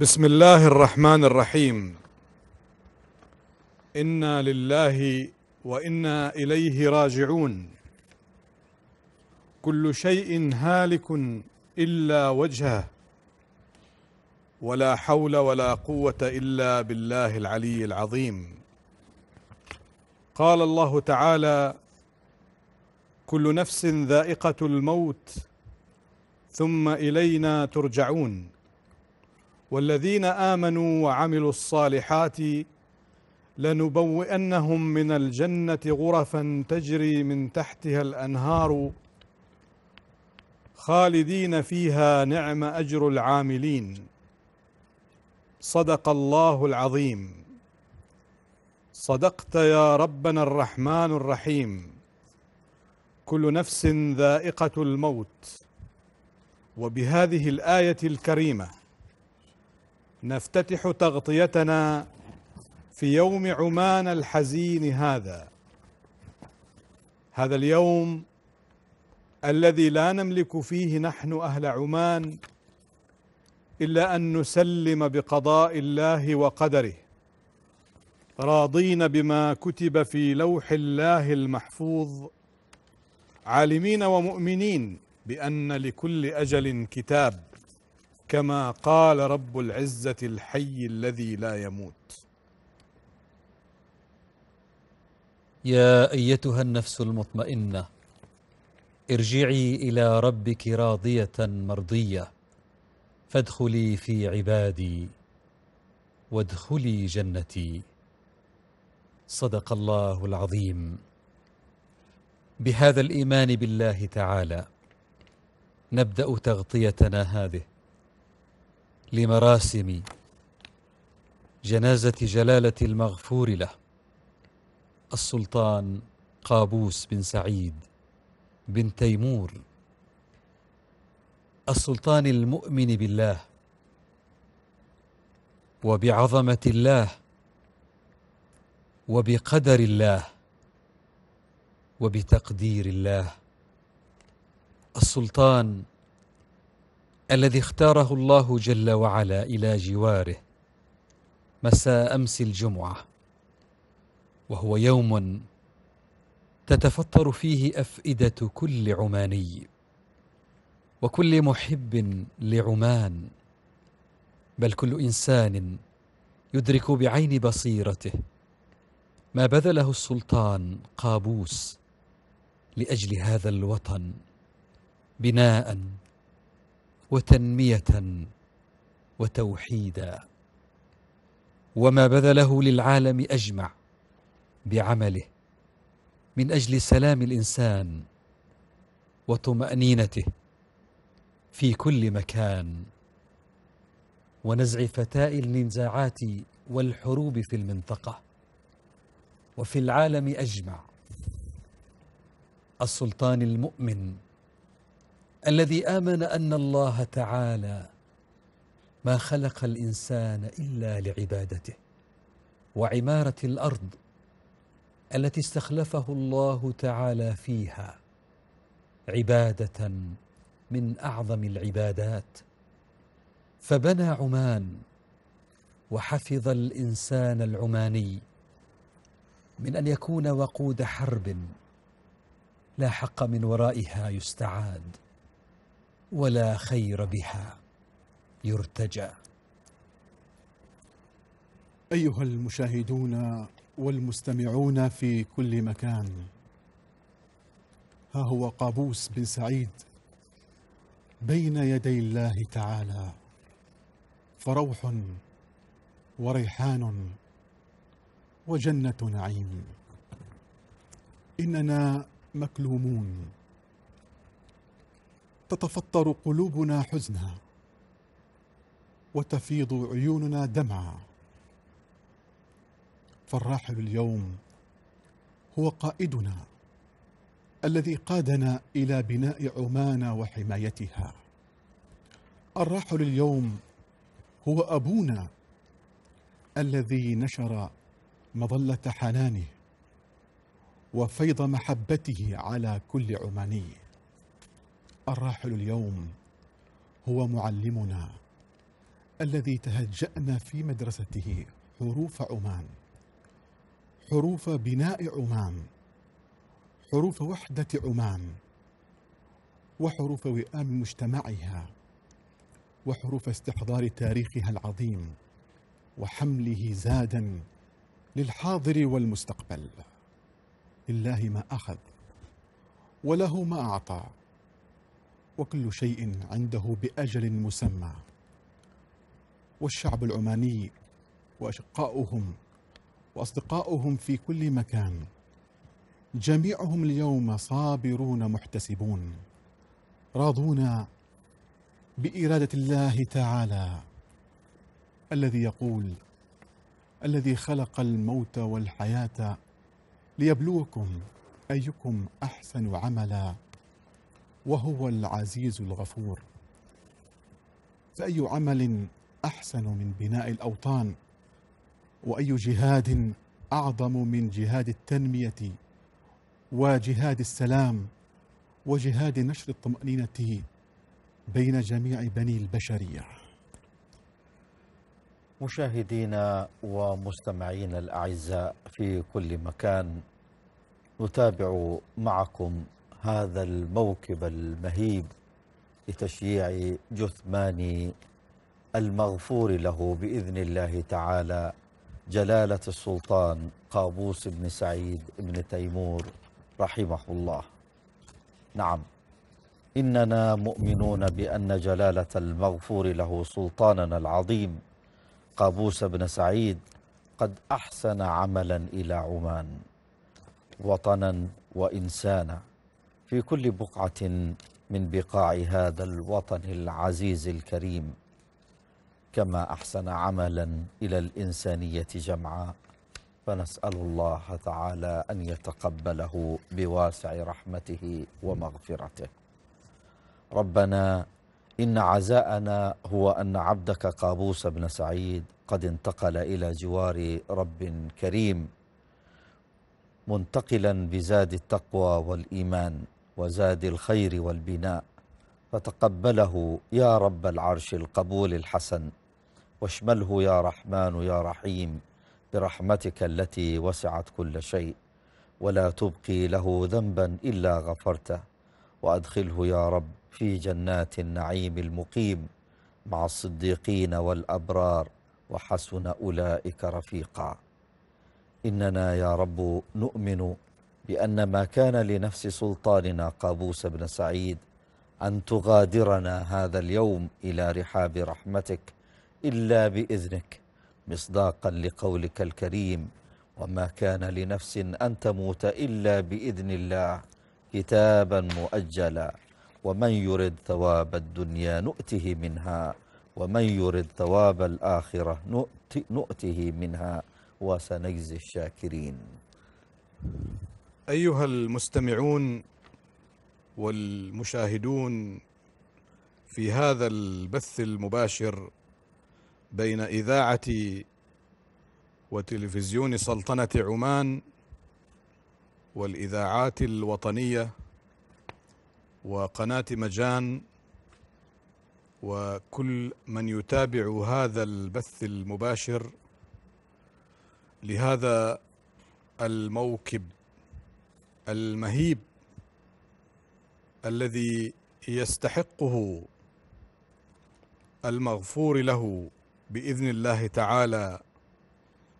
بسم الله الرحمن الرحيم انا لله وانا اليه راجعون كل شيء هالك الا وجهه ولا حول ولا قوه الا بالله العلي العظيم قال الله تعالى كل نفس ذائقه الموت ثم الينا ترجعون والذين آمنوا وعملوا الصالحات لنبوئنهم من الجنة غرفا تجري من تحتها الأنهار خالدين فيها نعم أجر العاملين صدق الله العظيم صدقت يا ربنا الرحمن الرحيم كل نفس ذائقة الموت وبهذه الآية الكريمة نفتتح تغطيتنا في يوم عمان الحزين هذا هذا اليوم الذي لا نملك فيه نحن اهل عمان الا ان نسلم بقضاء الله وقدره راضين بما كتب في لوح الله المحفوظ عالمين ومؤمنين بان لكل اجل كتاب كما قال رب العزة الحي الذي لا يموت يا أيتها النفس المطمئنة ارجعي إلى ربك راضية مرضية فادخلي في عبادي وادخلي جنتي صدق الله العظيم بهذا الإيمان بالله تعالى نبدأ تغطيتنا هذه لمراسم جنازة جلالة المغفور له السلطان قابوس بن سعيد بن تيمور السلطان المؤمن بالله وبعظمة الله وبقدر الله وبتقدير الله السلطان الذي اختاره الله جل وعلا إلى جواره مساء أمس الجمعة وهو يوم تتفطر فيه أفئدة كل عماني وكل محب لعمان بل كل إنسان يدرك بعين بصيرته ما بذله السلطان قابوس لأجل هذا الوطن بناءً وتنميه وتوحيدا وما بذله للعالم اجمع بعمله من اجل سلام الانسان وطمانينته في كل مكان ونزع فتائل النزاعات والحروب في المنطقه وفي العالم اجمع السلطان المؤمن الذي آمن أن الله تعالى ما خلق الإنسان إلا لعبادته وعمارة الأرض التي استخلفه الله تعالى فيها عبادة من أعظم العبادات فبنى عمان وحفظ الإنسان العماني من أن يكون وقود حرب لا حق من ورائها يستعاد ولا خير بها يرتجى ايها المشاهدون والمستمعون في كل مكان ها هو قابوس بن سعيد بين يدي الله تعالى فروح وريحان وجنه نعيم اننا مكلومون تتفطر قلوبنا حزنا وتفيض عيوننا دمعا فالراحل اليوم هو قائدنا الذي قادنا إلى بناء عمان وحمايتها الراحل اليوم هو أبونا الذي نشر مظلة حنانه وفيض محبته على كل عماني الراحل اليوم هو معلمنا الذي تهجأنا في مدرسته حروف عمان حروف بناء عمان حروف وحدة عمان وحروف وئام مجتمعها وحروف استحضار تاريخها العظيم وحمله زادا للحاضر والمستقبل لله ما أخذ وله ما أعطى وكل شيء عنده بأجل مسمى والشعب العماني وأشقاؤهم وأصدقاؤهم في كل مكان جميعهم اليوم صابرون محتسبون راضون بإرادة الله تعالى الذي يقول الذي خلق الموت والحياة ليبلوكم أيكم أحسن عملاً وهو العزيز الغفور فأي عمل أحسن من بناء الأوطان وأي جهاد أعظم من جهاد التنمية وجهاد السلام وجهاد نشر الطمأنينة بين جميع بني البشرية مشاهدينا ومستمعينا الأعزاء في كل مكان نتابع معكم هذا الموكب المهيب لتشييع جثمان المغفور له بإذن الله تعالى جلالة السلطان قابوس بن سعيد بن تيمور رحمه الله نعم إننا مؤمنون بأن جلالة المغفور له سلطاننا العظيم قابوس بن سعيد قد أحسن عملا إلى عمان وطنا وإنسانا في كل بقعة من بقاع هذا الوطن العزيز الكريم كما أحسن عملا إلى الإنسانية جمعاء فنسأل الله تعالى أن يتقبله بواسع رحمته ومغفرته ربنا إن عزاءنا هو أن عبدك قابوس بن سعيد قد انتقل إلى جوار رب كريم منتقلا بزاد التقوى والإيمان وزاد الخير والبناء فتقبله يا رب العرش القبول الحسن واشمله يا رحمن يا رحيم برحمتك التي وسعت كل شيء ولا تبقي له ذنبا إلا غفرته وأدخله يا رب في جنات النعيم المقيم مع الصديقين والأبرار وحسن أولئك رفيقا إننا يا رب نؤمن بأن ما كان لنفس سلطاننا قابوس بن سعيد أن تغادرنا هذا اليوم إلى رحاب رحمتك إلا بإذنك مصداقا لقولك الكريم وما كان لنفس أن تموت إلا بإذن الله كتابا مؤجلا ومن يرد ثواب الدنيا نؤته منها ومن يرد ثواب الآخرة نؤته منها وسنجزي الشاكرين أيها المستمعون والمشاهدون في هذا البث المباشر بين إذاعة وتلفزيون سلطنة عمان والإذاعات الوطنية وقناة مجان وكل من يتابع هذا البث المباشر لهذا الموكب المهيب الذي يستحقه المغفور له باذن الله تعالى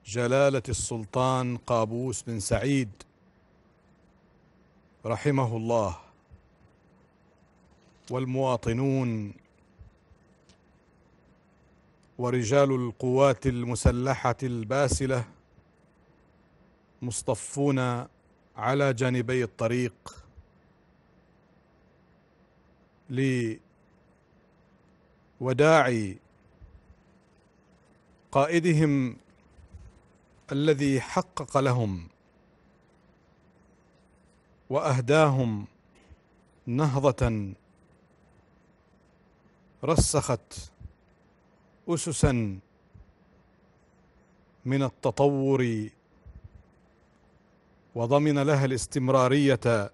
جلاله السلطان قابوس بن سعيد رحمه الله والمواطنون ورجال القوات المسلحه الباسله مصطفون على جانبي الطريق لوداع قائدهم الذي حقق لهم واهداهم نهضه رسخت اسسا من التطور وضمن لها الاستمرارية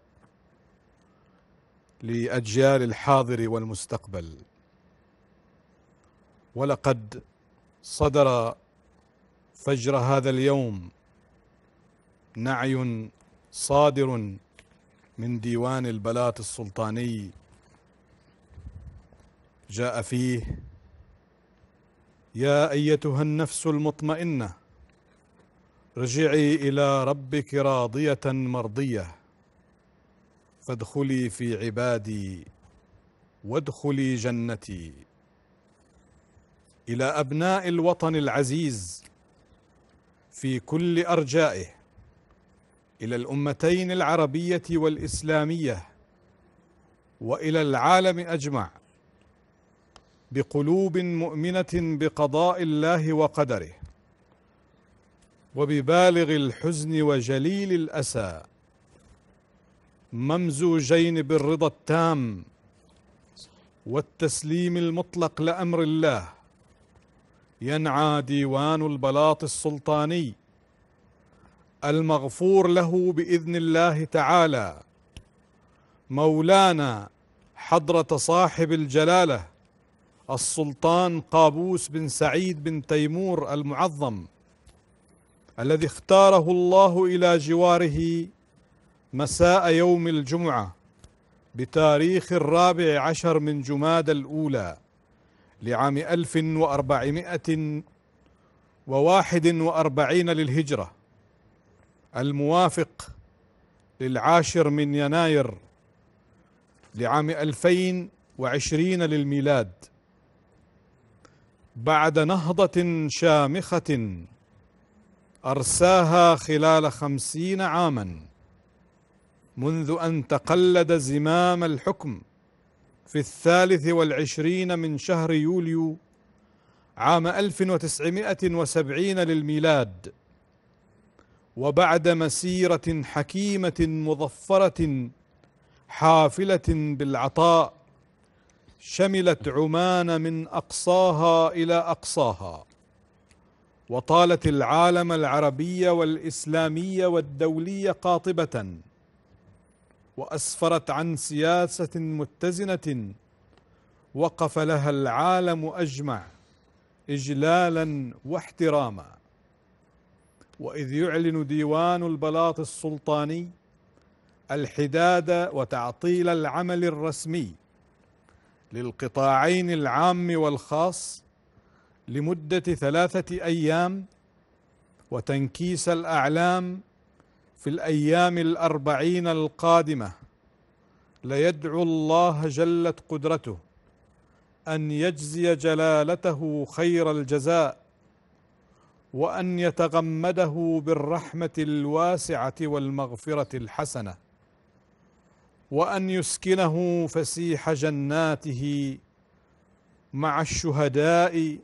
لأجيال الحاضر والمستقبل ولقد صدر فجر هذا اليوم نعي صادر من ديوان البلاط السلطاني جاء فيه يا ايتها النفس المطمئنه ارجعي الى ربك راضيه مرضيه فادخلي في عبادي وادخلي جنتي الى ابناء الوطن العزيز في كل ارجائه الى الامتين العربيه والاسلاميه والى العالم اجمع بقلوب مؤمنه بقضاء الله وقدره وببالغ الحزن وجليل الأسى ممزوجين بالرضا التام والتسليم المطلق لأمر الله ينعى ديوان البلاط السلطاني المغفور له بإذن الله تعالى مولانا حضرة صاحب الجلالة السلطان قابوس بن سعيد بن تيمور المعظم الذي اختاره الله إلى جواره مساء يوم الجمعة بتاريخ الرابع عشر من جماد الأولى لعام ألف وأربعمائة وواحد وأربعين للهجرة الموافق للعاشر من يناير لعام ألفين وعشرين للميلاد بعد نهضة شامخة أرساها خلال خمسين عاما منذ أن تقلد زمام الحكم في الثالث والعشرين من شهر يوليو عام 1970 للميلاد وبعد مسيرة حكيمة مظفرة حافلة بالعطاء شملت عمان من أقصاها إلى أقصاها وطالت العالم العربي والاسلامي والدولي قاطبه واسفرت عن سياسه متزنه وقف لها العالم اجمع اجلالا واحتراما واذ يعلن ديوان البلاط السلطاني الحداد وتعطيل العمل الرسمي للقطاعين العام والخاص لمدة ثلاثة أيام وتنكيس الأعلام في الأيام الأربعين القادمة ليدعو الله جلت قدرته أن يجزي جلالته خير الجزاء وأن يتغمده بالرحمة الواسعة والمغفرة الحسنة وأن يسكنه فسيح جناته مع الشهداء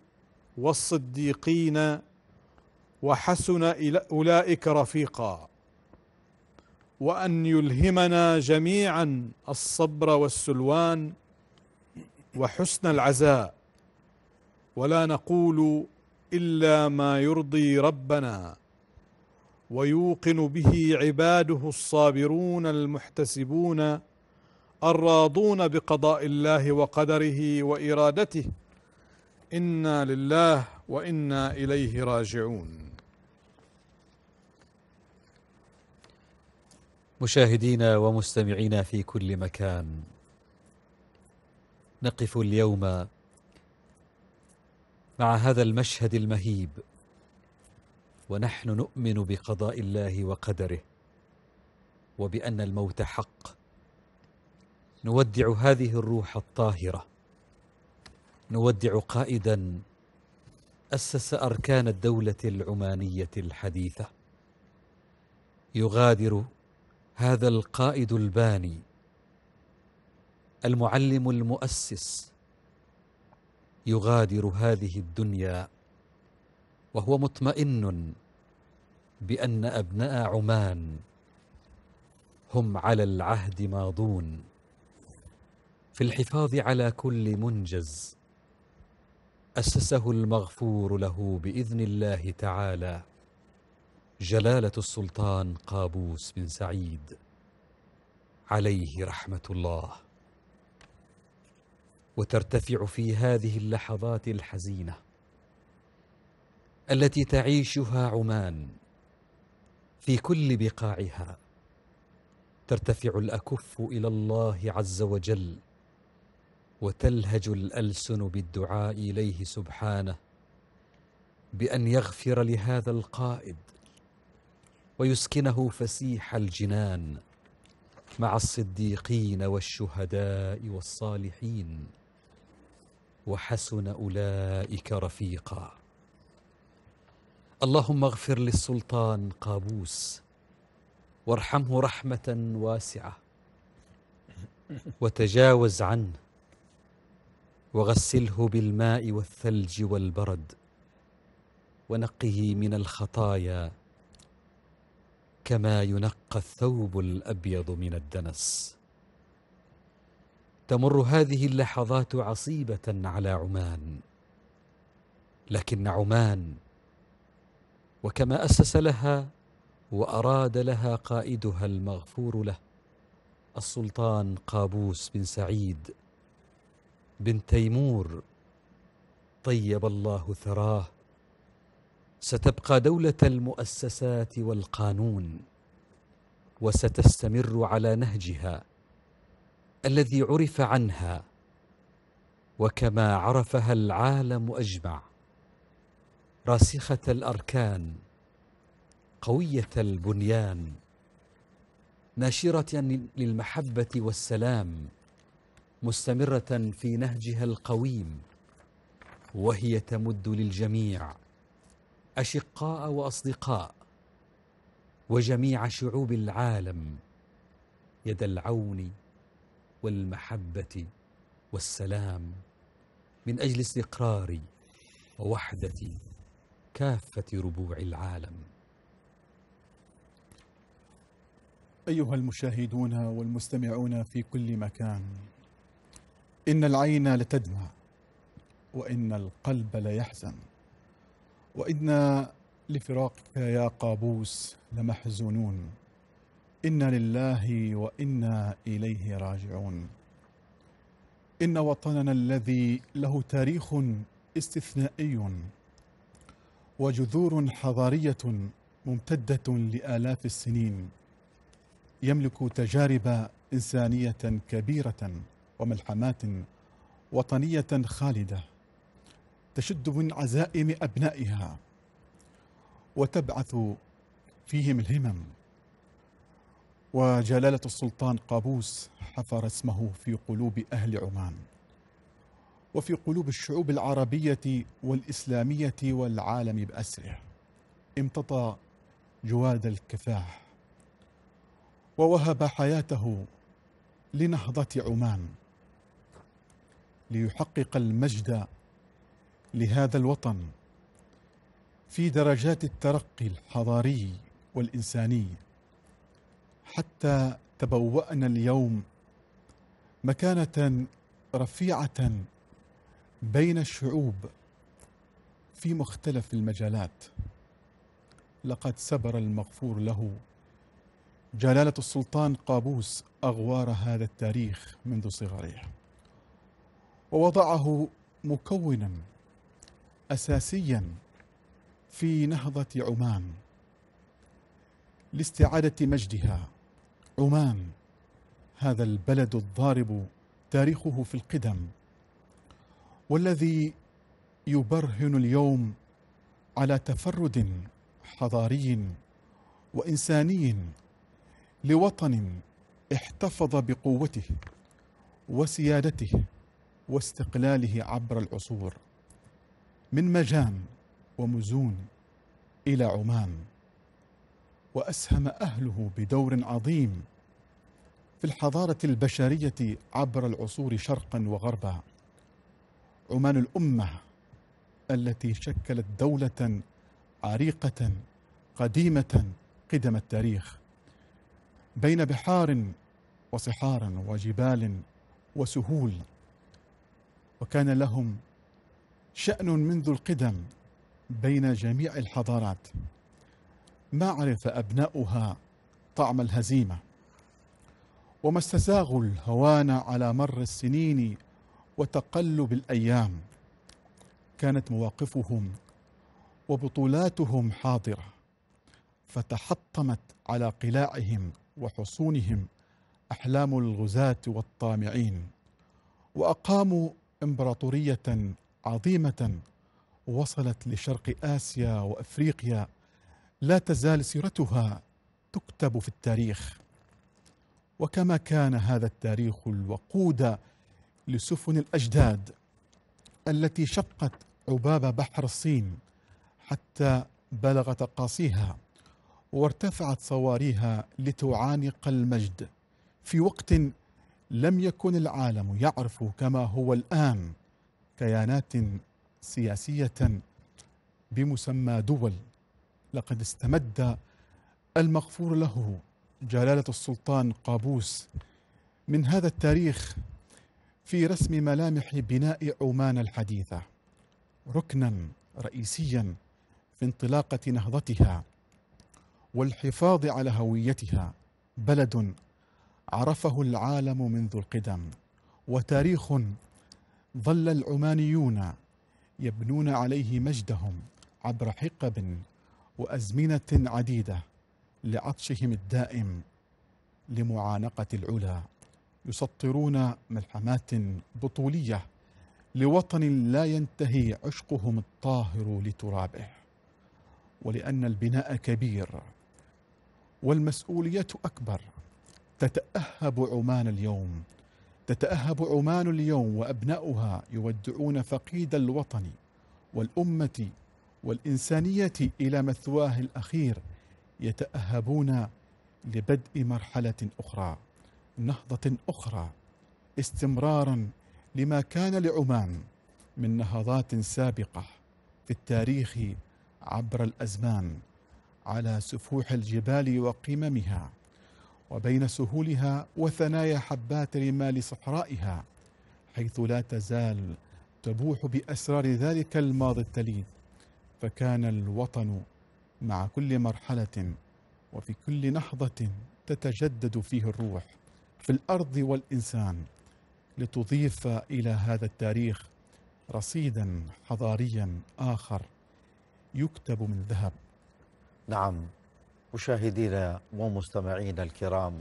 والصديقين وحسن اولئك رفيقا وان يلهمنا جميعا الصبر والسلوان وحسن العزاء ولا نقول الا ما يرضي ربنا ويوقن به عباده الصابرون المحتسبون الراضون بقضاء الله وقدره وارادته انا لله وانا اليه راجعون مشاهدينا ومستمعينا في كل مكان نقف اليوم مع هذا المشهد المهيب ونحن نؤمن بقضاء الله وقدره وبان الموت حق نودع هذه الروح الطاهره نودع قائدا أسس أركان الدولة العمانية الحديثة يغادر هذا القائد الباني المعلم المؤسس يغادر هذه الدنيا وهو مطمئن بأن أبناء عمان هم على العهد ماضون في الحفاظ على كل منجز أسسه المغفور له بإذن الله تعالى جلالة السلطان قابوس بن سعيد عليه رحمة الله وترتفع في هذه اللحظات الحزينة التي تعيشها عمان في كل بقاعها ترتفع الأكف إلى الله عز وجل وتلهج الألسن بالدعاء إليه سبحانه بأن يغفر لهذا القائد ويسكنه فسيح الجنان مع الصديقين والشهداء والصالحين وحسن أولئك رفيقا اللهم اغفر للسلطان قابوس وارحمه رحمة واسعة وتجاوز عنه وغسله بالماء والثلج والبرد ونقه من الخطايا كما ينقى الثوب الابيض من الدنس تمر هذه اللحظات عصيبه على عمان لكن عمان وكما اسس لها واراد لها قائدها المغفور له السلطان قابوس بن سعيد بن تيمور طيب الله ثراه ستبقى دولة المؤسسات والقانون وستستمر على نهجها الذي عرف عنها وكما عرفها العالم أجمع راسخة الأركان قوية البنيان ناشرة للمحبة والسلام مستمرة في نهجها القويم وهي تمد للجميع أشقاء وأصدقاء وجميع شعوب العالم يد العون والمحبة والسلام من أجل استقرار ووحدة كافة ربوع العالم أيها المشاهدون والمستمعون في كل مكان إن العين لتدمع وإن القلب ليحزن وإنا لفراقك يا قابوس لمحزونون إنا لله وإنا إليه راجعون إن وطننا الذي له تاريخ استثنائي وجذور حضارية ممتدة لآلاف السنين يملك تجارب إنسانية كبيرة وملحمات وطنية خالدة تشد من عزائم أبنائها وتبعث فيهم الهمم وجلالة السلطان قابوس حفر اسمه في قلوب أهل عمان وفي قلوب الشعوب العربية والإسلامية والعالم بأسره امتطى جواد الكفاح ووهب حياته لنهضة عمان ليحقق المجد لهذا الوطن في درجات الترقي الحضاري والانساني حتى تبوانا اليوم مكانه رفيعه بين الشعوب في مختلف المجالات لقد سبر المغفور له جلاله السلطان قابوس اغوار هذا التاريخ منذ صغره ووضعه مكونا اساسيا في نهضه عمان لاستعاده مجدها عمان هذا البلد الضارب تاريخه في القدم والذي يبرهن اليوم على تفرد حضاري وانساني لوطن احتفظ بقوته وسيادته واستقلاله عبر العصور من مجام ومزون إلى عمام وأسهم أهله بدور عظيم في الحضارة البشرية عبر العصور شرقا وغربا عمان الأمة التي شكلت دولة عريقة قديمة قدم التاريخ بين بحار وصحار وجبال وسهول وكان لهم شأن منذ القدم بين جميع الحضارات ما عرف أبناؤها طعم الهزيمة وما استزاغوا الهوان على مر السنين وتقلب الأيام كانت مواقفهم وبطولاتهم حاضرة فتحطمت على قلاعهم وحصونهم أحلام الغزاة والطامعين وأقاموا امبراطوريه عظيمه وصلت لشرق اسيا وافريقيا لا تزال سيرتها تكتب في التاريخ وكما كان هذا التاريخ الوقود لسفن الاجداد التي شقت عباب بحر الصين حتى بلغ تقاصيها وارتفعت صواريها لتعانق المجد في وقت لم يكن العالم يعرف كما هو الآن كيانات سياسية بمسمى دول لقد استمد المغفور له جلالة السلطان قابوس من هذا التاريخ في رسم ملامح بناء عمان الحديثة ركنا رئيسيا في انطلاقة نهضتها والحفاظ على هويتها بلد عرفه العالم منذ القدم وتاريخ ظل العمانيون يبنون عليه مجدهم عبر حقب وازمنه عديده لعطشهم الدائم لمعانقه العلا يسطرون ملحمات بطوليه لوطن لا ينتهي عشقهم الطاهر لترابه ولان البناء كبير والمسؤوليه اكبر تتأهب عمان اليوم تتأهب عمان اليوم وأبناؤها يودعون فقيد الوطن والأمة والإنسانية إلى مثواه الأخير يتأهبون لبدء مرحلة أخرى نهضة أخرى استمرارا لما كان لعمان من نهضات سابقة في التاريخ عبر الأزمان على سفوح الجبال وقممها وبين سهولها وثنايا حبات رمال صحرائها حيث لا تزال تبوح بأسرار ذلك الماضي التليد فكان الوطن مع كل مرحلة وفي كل نهضة تتجدد فيه الروح في الأرض والإنسان لتضيف إلى هذا التاريخ رصيدا حضاريا آخر يكتب من ذهب نعم مشاهدينا ومستمعينا الكرام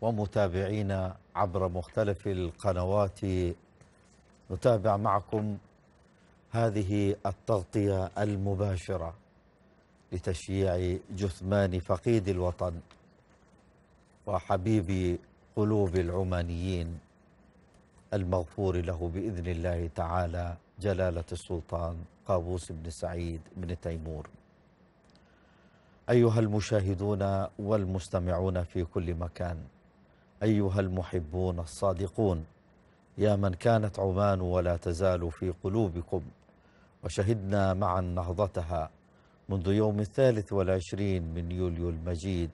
ومتابعينا عبر مختلف القنوات نتابع معكم هذه التغطية المباشرة لتشييع جثمان فقيد الوطن وحبيب قلوب العمانيين المغفور له بإذن الله تعالى جلالة السلطان قابوس بن سعيد بن تيمور أيها المشاهدون والمستمعون في كل مكان أيها المحبون الصادقون يا من كانت عمان ولا تزال في قلوبكم وشهدنا معا نهضتها منذ يوم الثالث والعشرين من يوليو المجيد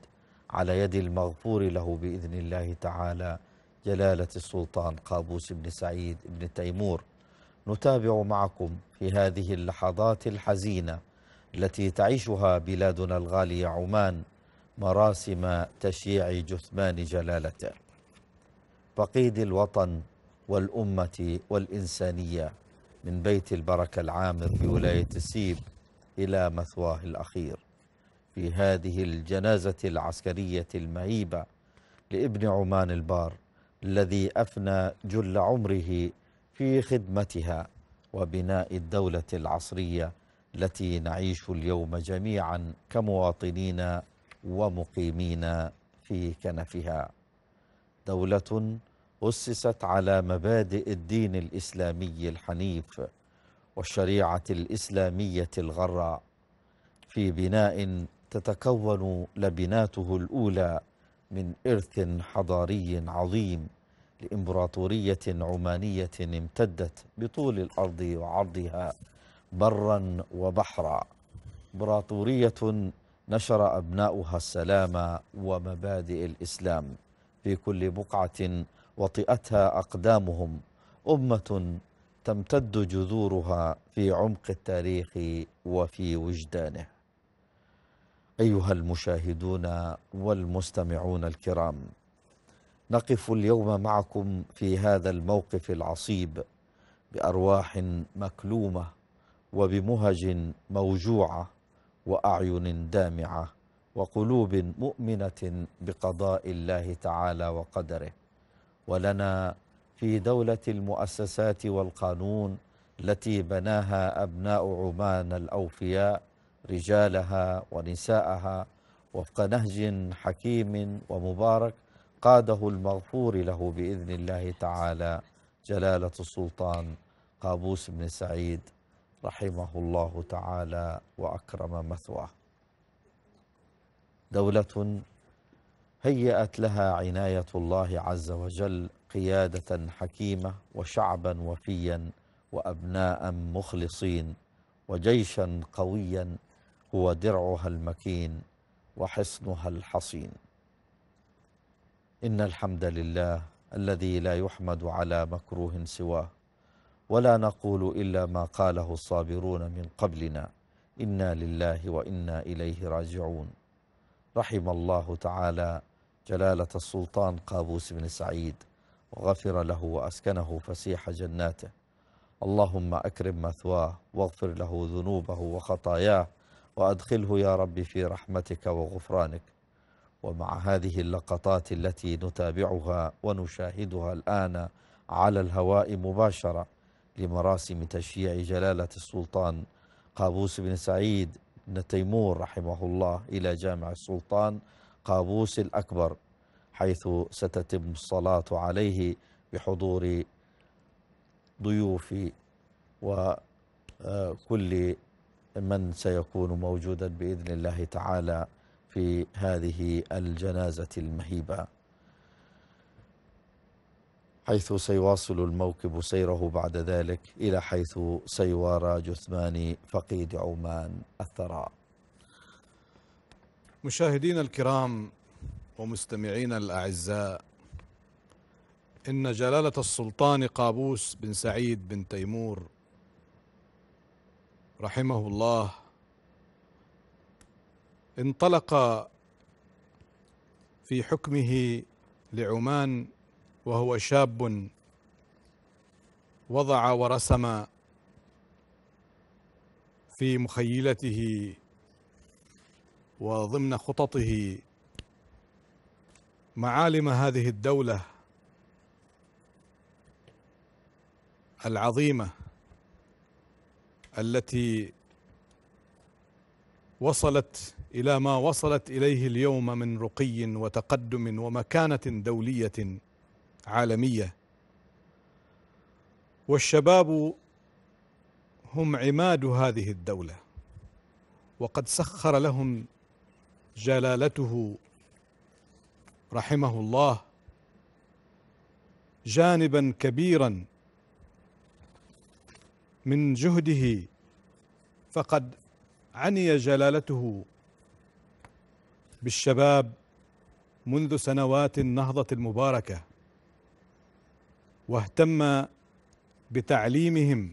على يد المغفور له بإذن الله تعالى جلالة السلطان قابوس بن سعيد بن تيمور نتابع معكم في هذه اللحظات الحزينة التي تعيشها بلادنا الغالية عمان مراسم تشييع جثمان جلالته فقيد الوطن والأمة والإنسانية من بيت البركة العامر بولاية السيب إلى مثواه الأخير في هذه الجنازة العسكرية المهيبة لابن عمان البار الذي أفنى جل عمره في خدمتها وبناء الدولة العصرية التي نعيش اليوم جميعا كمواطنين ومقيمين في كنفها دولة أسست على مبادئ الدين الإسلامي الحنيف والشريعة الإسلامية الغراء في بناء تتكون لبناته الأولى من إرث حضاري عظيم لإمبراطورية عمانية امتدت بطول الأرض وعرضها برا وبحرا إمبراطورية نشر أبناؤها السلام ومبادئ الإسلام في كل بقعة وطئتها أقدامهم أمة تمتد جذورها في عمق التاريخ وفي وجدانه أيها المشاهدون والمستمعون الكرام نقف اليوم معكم في هذا الموقف العصيب بأرواح مكلومة وبمهج موجوعة وأعين دامعة وقلوب مؤمنة بقضاء الله تعالى وقدره ولنا في دولة المؤسسات والقانون التي بناها أبناء عمان الأوفياء رجالها ونساءها وفق نهج حكيم ومبارك قاده المغفور له بإذن الله تعالى جلالة السلطان قابوس بن سعيد رحمه الله تعالى وأكرم مثواه دولة هيأت لها عناية الله عز وجل قيادة حكيمة وشعبا وفيا وأبناء مخلصين وجيشا قويا هو درعها المكين وحصنها الحصين إن الحمد لله الذي لا يحمد على مكروه سواه ولا نقول إلا ما قاله الصابرون من قبلنا إنا لله وإنا إليه راجعون رحم الله تعالى جلالة السلطان قابوس بن سعيد وغفر له وأسكنه فسيح جناته اللهم أكرم مثواه واغفر له ذنوبه وخطاياه وأدخله يا رب في رحمتك وغفرانك ومع هذه اللقطات التي نتابعها ونشاهدها الآن على الهواء مباشرة لمراسم تشييع جلالة السلطان قابوس بن سعيد بن تيمور رحمه الله إلى جامع السلطان قابوس الأكبر حيث ستتم الصلاة عليه بحضور ضيوف وكل آه، من سيكون موجودا بإذن الله تعالى في هذه الجنازة المهيبة حيث سيواصل الموكب سيره بعد ذلك إلى حيث سيوارى جثمان فقيد عمان الثراء مشاهدينا الكرام ومستمعينا الأعزاء إن جلالة السلطان قابوس بن سعيد بن تيمور رحمه الله انطلق في حكمه لعمان وهو شاب وضع ورسم في مخيلته وضمن خططه معالم هذه الدولة العظيمة التي وصلت إلى ما وصلت إليه اليوم من رقي وتقدم ومكانة دولية عالميه والشباب هم عماد هذه الدوله وقد سخر لهم جلالته رحمه الله جانبا كبيرا من جهده فقد عني جلالته بالشباب منذ سنوات النهضه المباركه واهتم بتعليمهم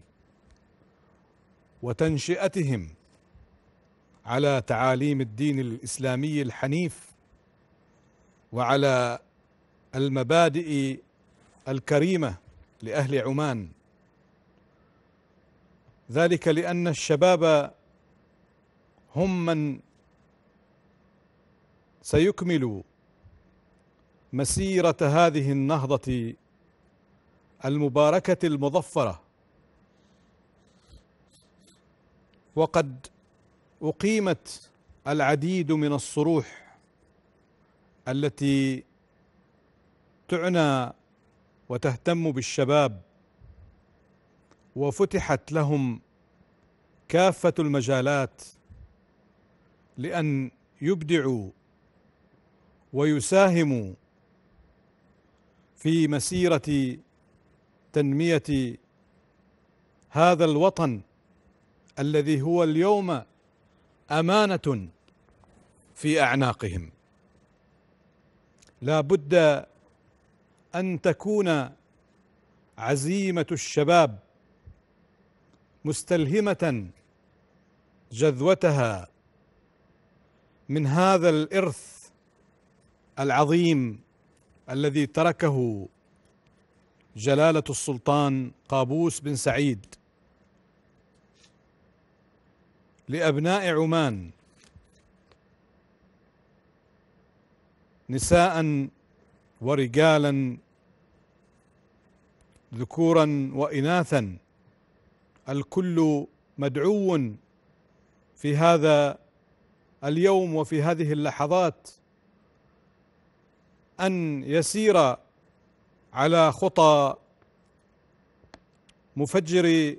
وتنشئتهم على تعاليم الدين الاسلامي الحنيف وعلى المبادئ الكريمه لاهل عمان ذلك لان الشباب هم من سيكمل مسيره هذه النهضه المباركة المظفرة وقد أقيمت العديد من الصروح التي تعنى وتهتم بالشباب وفتحت لهم كافة المجالات لأن يبدعوا ويساهموا في مسيرة تنميه هذا الوطن الذي هو اليوم امانه في اعناقهم لا بد ان تكون عزيمه الشباب مستلهمه جذوتها من هذا الارث العظيم الذي تركه جلاله السلطان قابوس بن سعيد لابناء عمان نساء ورجالا ذكورا واناثا الكل مدعو في هذا اليوم وفي هذه اللحظات ان يسير على خطى مفجر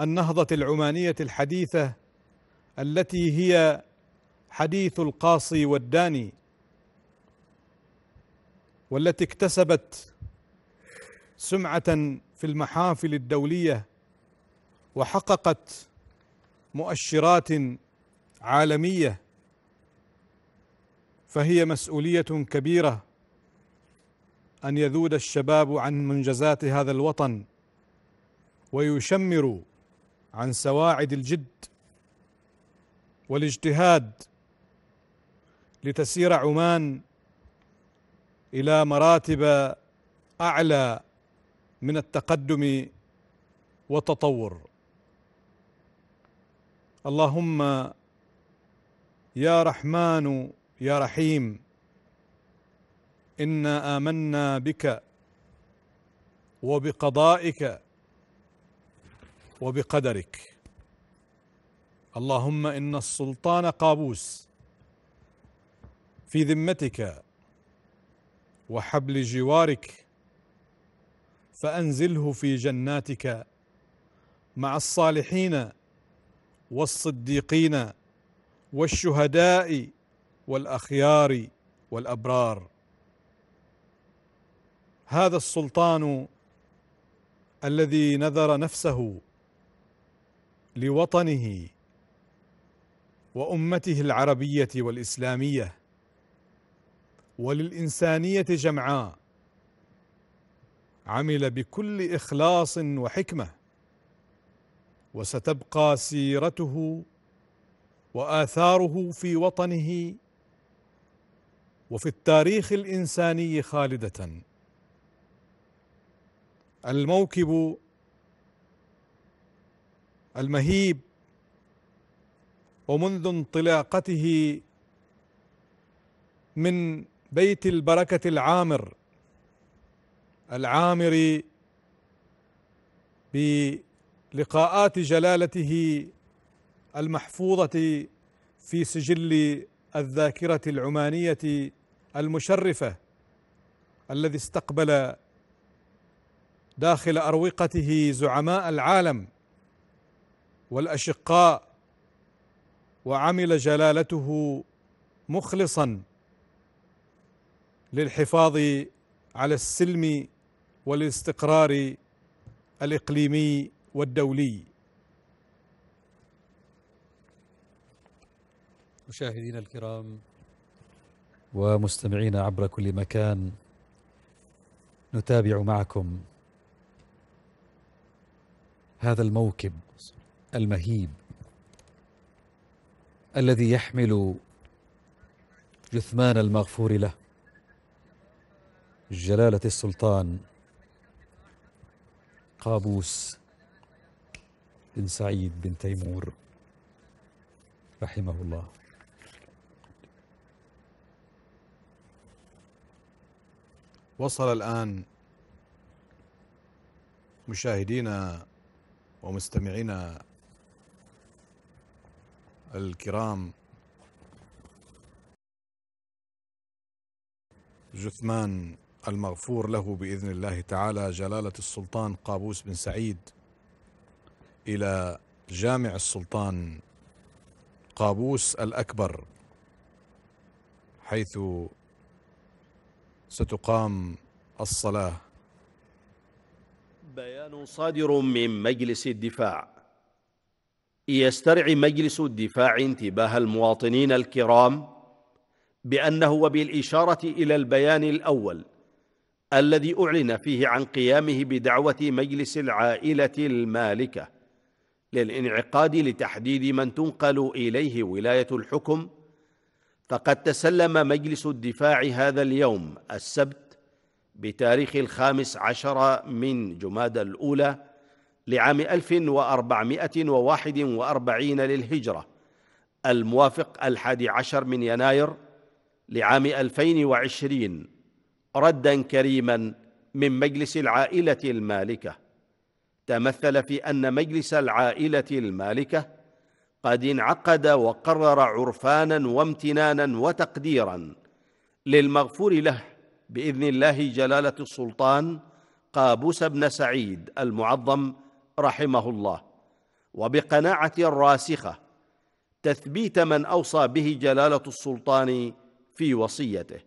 النهضة العمانية الحديثة التي هي حديث القاصي والداني والتي اكتسبت سمعة في المحافل الدولية وحققت مؤشرات عالمية فهي مسؤولية كبيرة أن يذود الشباب عن منجزات هذا الوطن ويشمروا عن سواعد الجد والاجتهاد لتسير عمان إلى مراتب أعلى من التقدم والتطور اللهم يا رحمن يا رحيم انا امنا بك وبقضائك وبقدرك اللهم ان السلطان قابوس في ذمتك وحبل جوارك فانزله في جناتك مع الصالحين والصديقين والشهداء والاخيار والابرار هذا السلطان الذي نذر نفسه لوطنه وامته العربيه والاسلاميه وللانسانيه جمعاء عمل بكل اخلاص وحكمه وستبقى سيرته واثاره في وطنه وفي التاريخ الانساني خالده الموكب المهيب ومنذ انطلاقته من بيت البركه العامر العامر بلقاءات جلالته المحفوظه في سجل الذاكره العمانيه المشرفه الذي استقبل داخل اروقته زعماء العالم والاشقاء وعمل جلالته مخلصا للحفاظ على السلم والاستقرار الاقليمي والدولي مشاهدينا الكرام ومستمعينا عبر كل مكان نتابع معكم هذا الموكب المهيب الذي يحمل جثمان المغفور له جلالة السلطان قابوس بن سعيد بن تيمور رحمه الله وصل الآن مشاهدينا ومستمعينا الكرام جثمان المغفور له باذن الله تعالى جلاله السلطان قابوس بن سعيد الى جامع السلطان قابوس الاكبر حيث ستقام الصلاه بيان صادر من مجلس الدفاع يسترعي مجلس الدفاع انتباه المواطنين الكرام بانه وبالاشاره الى البيان الاول الذي اعلن فيه عن قيامه بدعوه مجلس العائله المالكه للانعقاد لتحديد من تنقل اليه ولايه الحكم فقد تسلم مجلس الدفاع هذا اليوم السبت بتاريخ الخامس عشر من جماد الأولى لعام 1441 للهجرة الموافق الحادي عشر من يناير لعام 2020 ردا كريما من مجلس العائلة المالكة تمثل في أن مجلس العائلة المالكة قد انعقد وقرر عرفانا وامتنانا وتقديرا للمغفور له باذن الله جلاله السلطان قابوس بن سعيد المعظم رحمه الله وبقناعه راسخه تثبيت من اوصى به جلاله السلطان في وصيته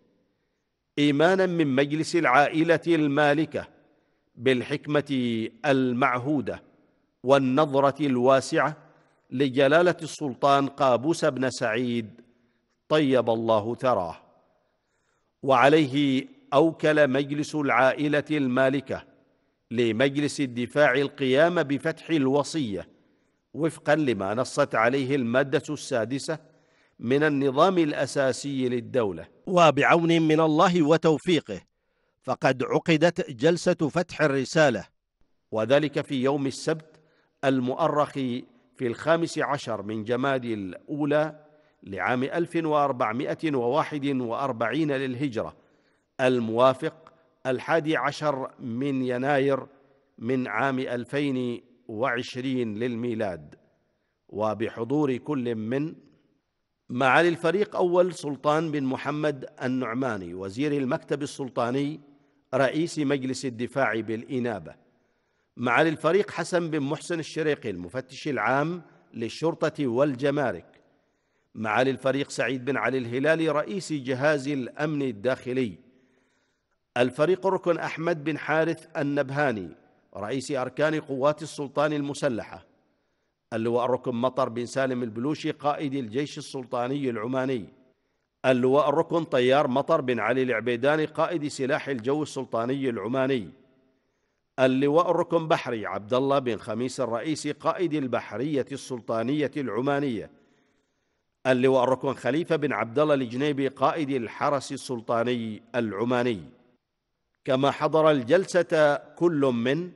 ايمانا من مجلس العائله المالكه بالحكمه المعهوده والنظره الواسعه لجلاله السلطان قابوس بن سعيد طيب الله ثراه وعليه أوكل مجلس العائلة المالكة لمجلس الدفاع القيام بفتح الوصية وفقا لما نصت عليه المادة السادسة من النظام الأساسي للدولة وبعون من الله وتوفيقه فقد عقدت جلسة فتح الرسالة وذلك في يوم السبت المؤرخ في الخامس عشر من جماد الأولى لعام 1441 للهجرة الموافق الحادي عشر من يناير من عام 2020 للميلاد وبحضور كل من معالي الفريق أول سلطان بن محمد النعماني وزير المكتب السلطاني رئيس مجلس الدفاع بالإنابة معالي الفريق حسن بن محسن الشريقي المفتش العام للشرطة والجمارك معالي الفريق سعيد بن علي الهلالي رئيس جهاز الأمن الداخلي الفريق ركن أحمد بن حارث النبهاني رئيس أركان قوات السلطان المسلحة اللواء الركن مطر بن سالم البلوشي قائد الجيش السلطاني العماني اللواء الركن طيار مطر بن علي العبيداني قائد سلاح الجو السلطاني العماني اللواء الركن بحري عبد الله بن خميس الرئيسي قائد البحرية السلطانية العمانية اللواء الركن خليفة بن عبد الله الجنيبي قائد الحرس السلطاني العماني كما حضر الجلسة كل من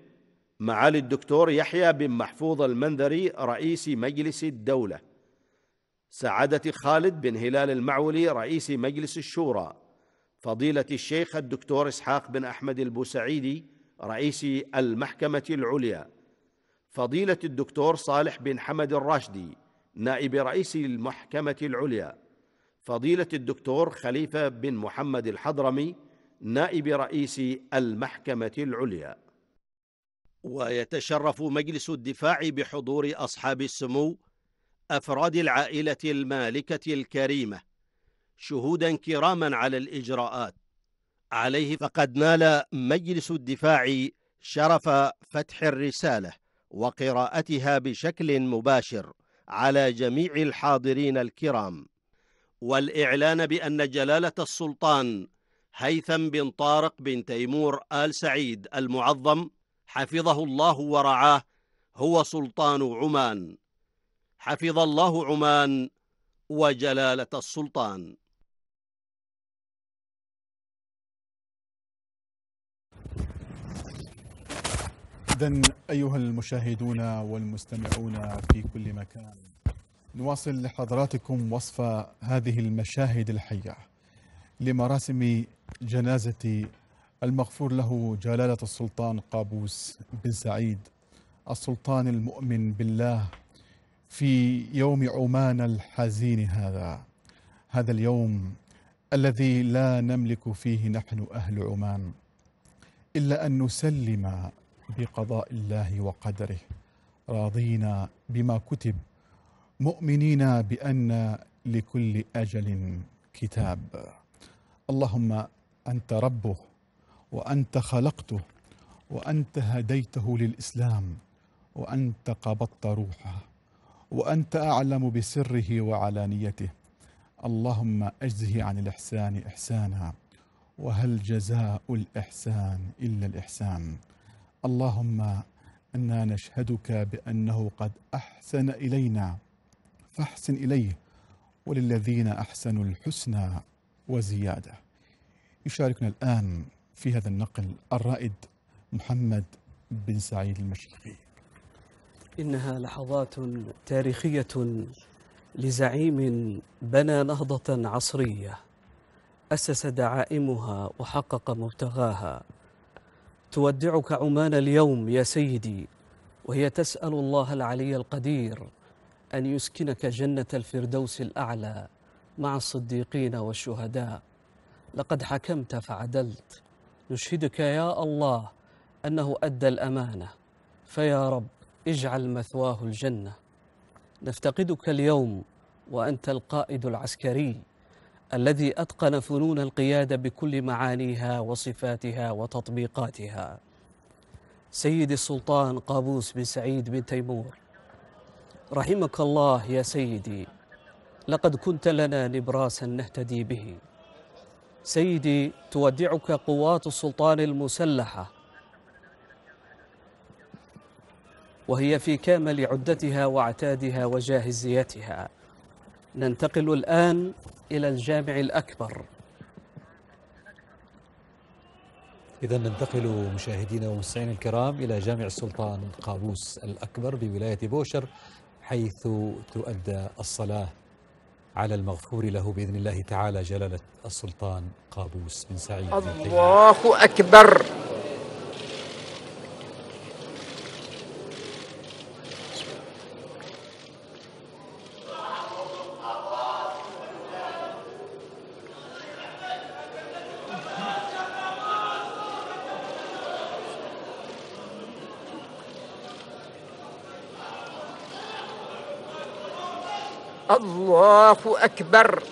معالي الدكتور يحيى بن محفوظ المنذري رئيس مجلس الدولة سعادة خالد بن هلال المعولي رئيس مجلس الشورى فضيلة الشيخ الدكتور إسحاق بن أحمد البوسعيدي رئيس المحكمة العليا فضيلة الدكتور صالح بن حمد الراشدي نائب رئيس المحكمة العليا فضيلة الدكتور خليفة بن محمد الحضرمي نائب رئيس المحكمة العليا ويتشرف مجلس الدفاع بحضور أصحاب السمو أفراد العائلة المالكة الكريمة شهودا كراما على الإجراءات عليه فقد نال مجلس الدفاع شرف فتح الرسالة وقراءتها بشكل مباشر على جميع الحاضرين الكرام والإعلان بأن جلالة السلطان هيثم بن طارق بن تيمور آل سعيد المعظم حفظه الله ورعاه هو سلطان عمان حفظ الله عمان وجلالة السلطان إذا أيها المشاهدون والمستمعون في كل مكان نواصل لحضراتكم وصف هذه المشاهد الحية لمراسم جنازة المغفور له جلالة السلطان قابوس بن سعيد السلطان المؤمن بالله في يوم عمان الحزين هذا هذا اليوم الذي لا نملك فيه نحن أهل عمان إلا أن نسلم بقضاء الله وقدره راضين بما كتب مؤمنين بأن لكل أجل كتاب اللهم انت ربه وانت خلقته وانت هديته للاسلام وانت قبضت روحه وانت اعلم بسره وعلانيته اللهم اجزه عن الاحسان احسانا وهل جزاء الاحسان الا الاحسان اللهم انا نشهدك بانه قد احسن الينا فاحسن اليه وللذين احسنوا الحسنى وزيادة يشاركنا الآن في هذا النقل الرائد محمد بن سعيد المشرقي إنها لحظات تاريخية لزعيم بنى نهضة عصرية أسس دعائمها وحقق مبتغاها تودعك عمان اليوم يا سيدي وهي تسأل الله العلي القدير أن يسكنك جنة الفردوس الأعلى مع الصديقين والشهداء لقد حكمت فعدلت نشهدك يا الله أنه أدى الأمانة فيا رب اجعل مثواه الجنة نفتقدك اليوم وأنت القائد العسكري الذي أتقن فنون القيادة بكل معانيها وصفاتها وتطبيقاتها سيد السلطان قابوس بن سعيد بن تيمور رحمك الله يا سيدي لقد كنت لنا نبراسا نهتدي به سيدي تودعك قوات السلطان المسلحة وهي في كامل عدتها وعتادها وجاهزيتها ننتقل الآن إلى الجامع الأكبر إذا ننتقل مشاهدينا ومستمعينا الكرام إلى جامع السلطان قابوس الأكبر بولاية بوشر حيث تؤدى الصلاة على المغفور له بإذن الله تعالى جلالة السلطان قابوس بن سعيد الله أكبر الله أكبر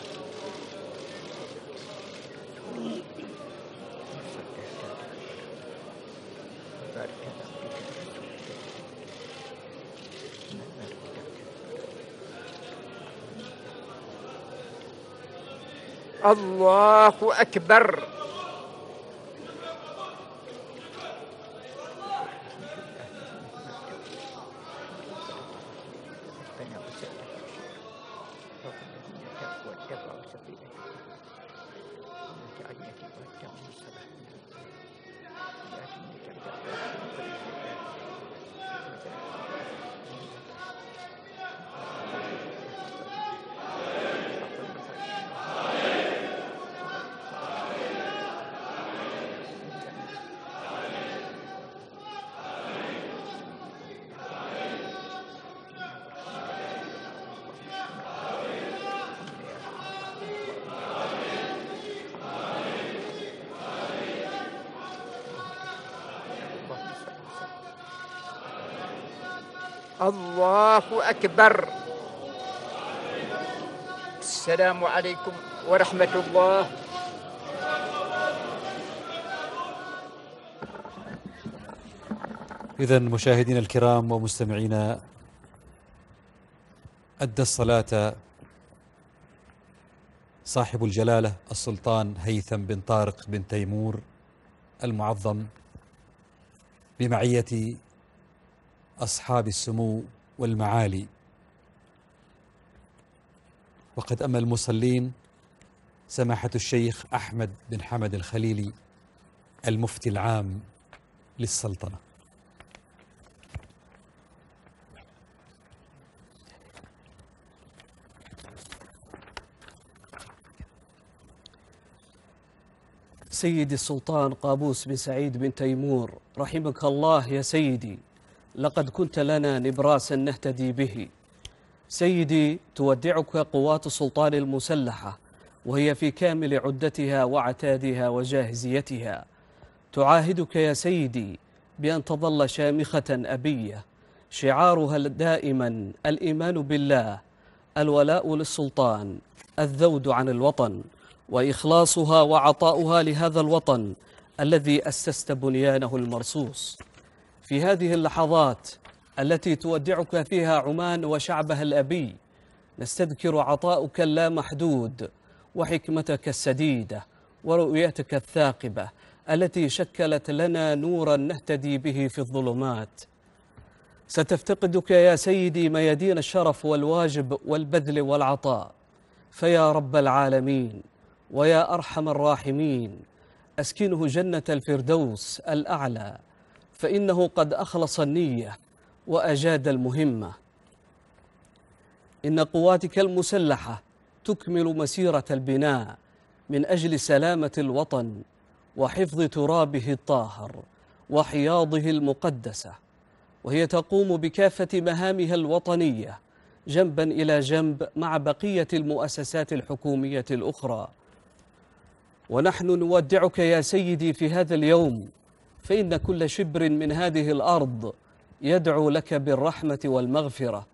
الله أكبر الله أكبر السلام عليكم ورحمة الله إذا مشاهدينا الكرام ومستمعينا أدى الصلاة صاحب الجلالة السلطان هيثم بن طارق بن تيمور المعظم بمعية أصحاب السمو والمعالي وقد أما المصلين سماحة الشيخ أحمد بن حمد الخليلي المفتي العام للسلطنة سيدي السلطان قابوس بن سعيد بن تيمور رحمك الله يا سيدي لقد كنت لنا نبراسا نهتدي به سيدي تودعك قوات السلطان المسلحة وهي في كامل عدتها وعتادها وجاهزيتها تعاهدك يا سيدي بأن تظل شامخة أبية شعارها دائما الإيمان بالله الولاء للسلطان الذود عن الوطن وإخلاصها وعطاؤها لهذا الوطن الذي أسست بنيانه المرصوص في هذه اللحظات التي تودعك فيها عمان وشعبها الأبي نستذكر عطاؤك اللامحدود وحكمتك السديدة ورؤيتك الثاقبة التي شكلت لنا نورا نهتدي به في الظلمات ستفتقدك يا سيدي ميادين الشرف والواجب والبذل والعطاء فيا رب العالمين ويا أرحم الراحمين أسكنه جنة الفردوس الأعلى فإنه قد أخلص النية وأجاد المهمة إن قواتك المسلحة تكمل مسيرة البناء من أجل سلامة الوطن وحفظ ترابه الطاهر وحياضه المقدسة وهي تقوم بكافة مهامها الوطنية جنبا إلى جنب مع بقية المؤسسات الحكومية الأخرى ونحن نودعك يا سيدي في هذا اليوم فإن كل شبر من هذه الأرض يدعو لك بالرحمة والمغفرة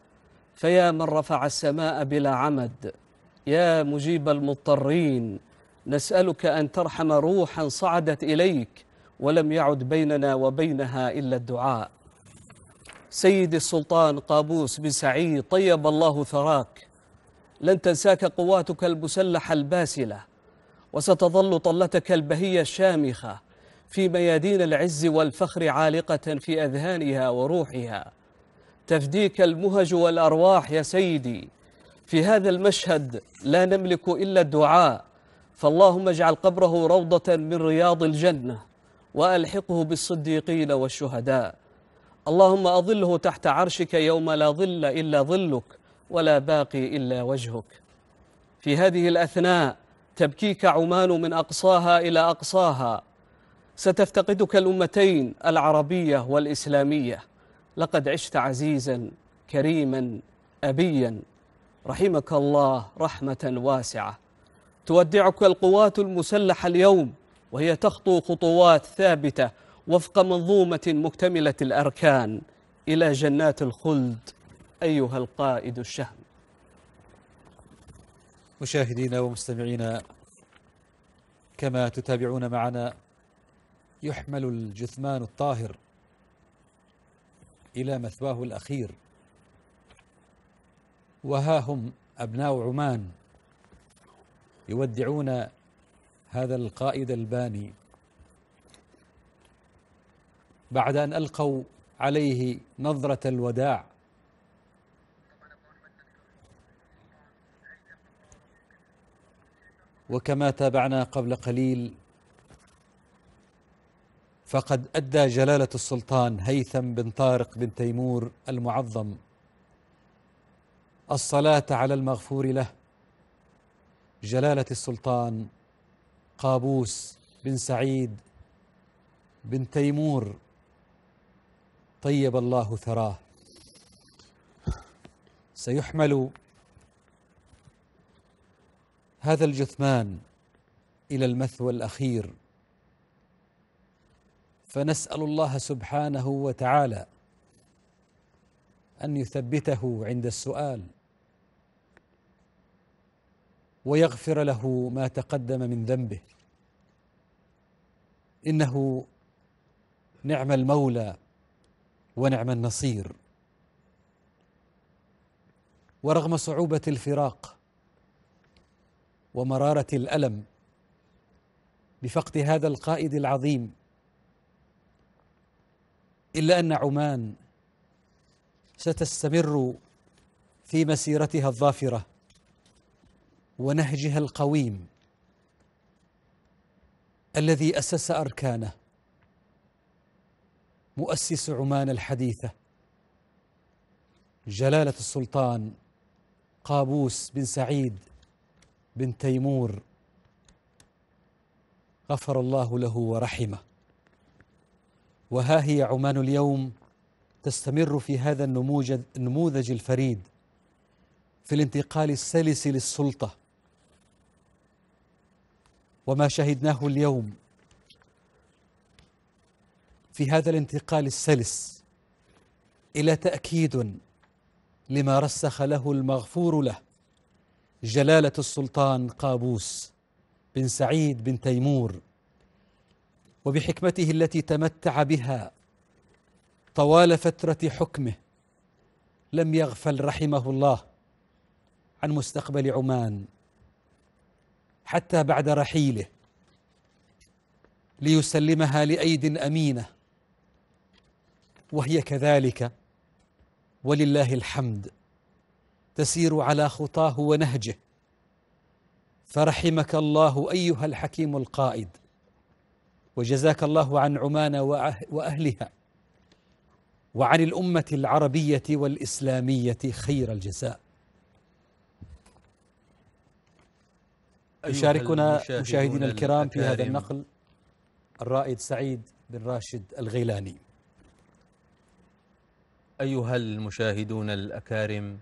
فيا من رفع السماء بلا عمد يا مجيب المضطرين نسألك أن ترحم روحا صعدت إليك ولم يعد بيننا وبينها إلا الدعاء سيد السلطان قابوس بن سعيد طيب الله ثراك لن تنساك قواتك المسلحة الباسلة وستظل طلتك البهية الشامخة في ميادين العز والفخر عالقة في أذهانها وروحها تفديك المهج والأرواح يا سيدي في هذا المشهد لا نملك إلا الدعاء فاللهم اجعل قبره روضة من رياض الجنة وألحقه بالصديقين والشهداء اللهم أظله تحت عرشك يوم لا ظل إلا ظلك ولا باقي إلا وجهك في هذه الأثناء تبكيك عمان من أقصاها إلى أقصاها ستفتقدك الأمتين العربية والإسلامية لقد عشت عزيزا كريما أبيا رحمك الله رحمة واسعة تودعك القوات المسلحة اليوم وهي تخطو خطوات ثابتة وفق منظومة مكتملة الأركان إلى جنات الخلد أيها القائد الشهم مشاهدينا ومستمعينا كما تتابعون معنا يحمل الجثمان الطاهر إلى مثواه الأخير وها هم أبناء عمان يودعون هذا القائد الباني بعد أن ألقوا عليه نظرة الوداع وكما تابعنا قبل قليل فقد أدى جلالة السلطان هيثم بن طارق بن تيمور المعظم الصلاة على المغفور له جلالة السلطان قابوس بن سعيد بن تيمور طيب الله ثراه سيحمل هذا الجثمان إلى المثوى الأخير فنسال الله سبحانه وتعالى ان يثبته عند السؤال ويغفر له ما تقدم من ذنبه انه نعم المولى ونعم النصير ورغم صعوبه الفراق ومراره الالم بفقد هذا القائد العظيم إلا أن عمان ستستمر في مسيرتها الظافرة ونهجها القويم الذي أسس أركانه مؤسس عمان الحديثة جلالة السلطان قابوس بن سعيد بن تيمور غفر الله له ورحمه وها هي عمان اليوم تستمر في هذا النموذج النموذج الفريد في الانتقال السلس للسلطة وما شهدناه اليوم في هذا الانتقال السلس إلى تأكيد لما رسخ له المغفور له جلالة السلطان قابوس بن سعيد بن تيمور وبحكمته التي تمتع بها طوال فتره حكمه لم يغفل رحمه الله عن مستقبل عمان حتى بعد رحيله ليسلمها لايد امينه وهي كذلك ولله الحمد تسير على خطاه ونهجه فرحمك الله ايها الحكيم القائد وجزاك الله عن عمان وأهلها وعن الأمة العربية والإسلامية خير الجزاء يشاركنا مشاهدينا الكرام في هذا النقل الرائد سعيد بن راشد الغيلاني أيها المشاهدون الأكارم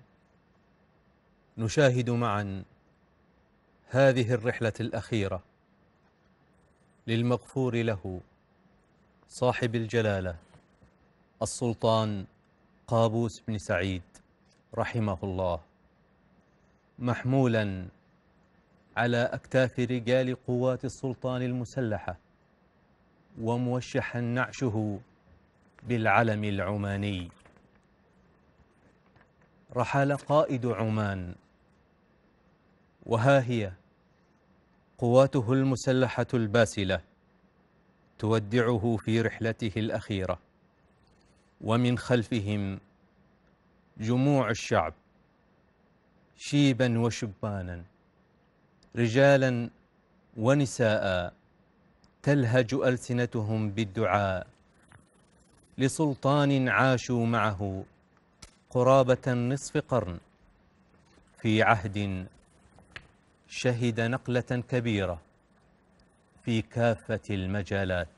نشاهد معا هذه الرحلة الأخيرة للمغفور له صاحب الجلالة السلطان قابوس بن سعيد رحمه الله محمولا على أكتاف رجال قوات السلطان المسلحة وموشحا نعشه بالعلم العماني رحل قائد عمان وها هي قواته المسلحة الباسلة تودعه في رحلته الأخيرة ومن خلفهم جموع الشعب شيبا وشبانا رجالا ونساء تلهج ألسنتهم بالدعاء لسلطان عاشوا معه قرابة نصف قرن في عهد شهد نقلة كبيرة في كافة المجالات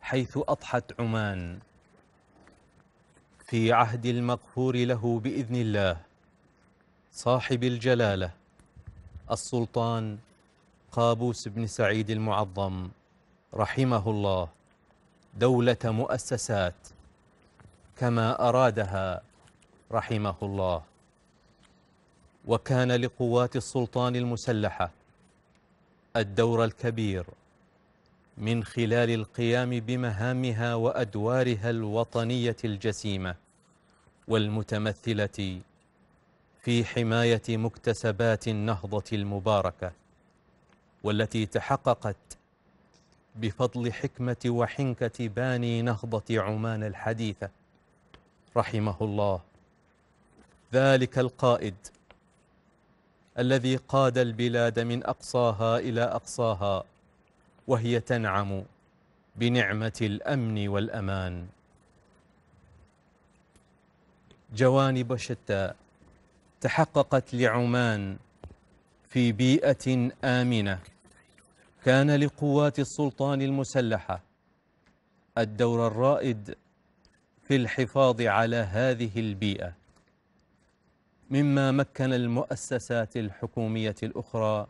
حيث أضحت عمان في عهد المغفور له بإذن الله صاحب الجلالة السلطان قابوس بن سعيد المعظم رحمه الله دولة مؤسسات كما أرادها رحمه الله وكان لقوات السلطان المسلحة الدور الكبير من خلال القيام بمهامها وأدوارها الوطنية الجسيمة والمتمثلة في حماية مكتسبات النهضة المباركة والتي تحققت بفضل حكمة وحنكة باني نهضة عمان الحديثة رحمه الله ذلك القائد الذي قاد البلاد من أقصاها إلى أقصاها وهي تنعم بنعمة الأمن والأمان جوانب شتى تحققت لعمان في بيئة آمنة كان لقوات السلطان المسلحة الدور الرائد في الحفاظ على هذه البيئة مما مكن المؤسسات الحكومية الأخرى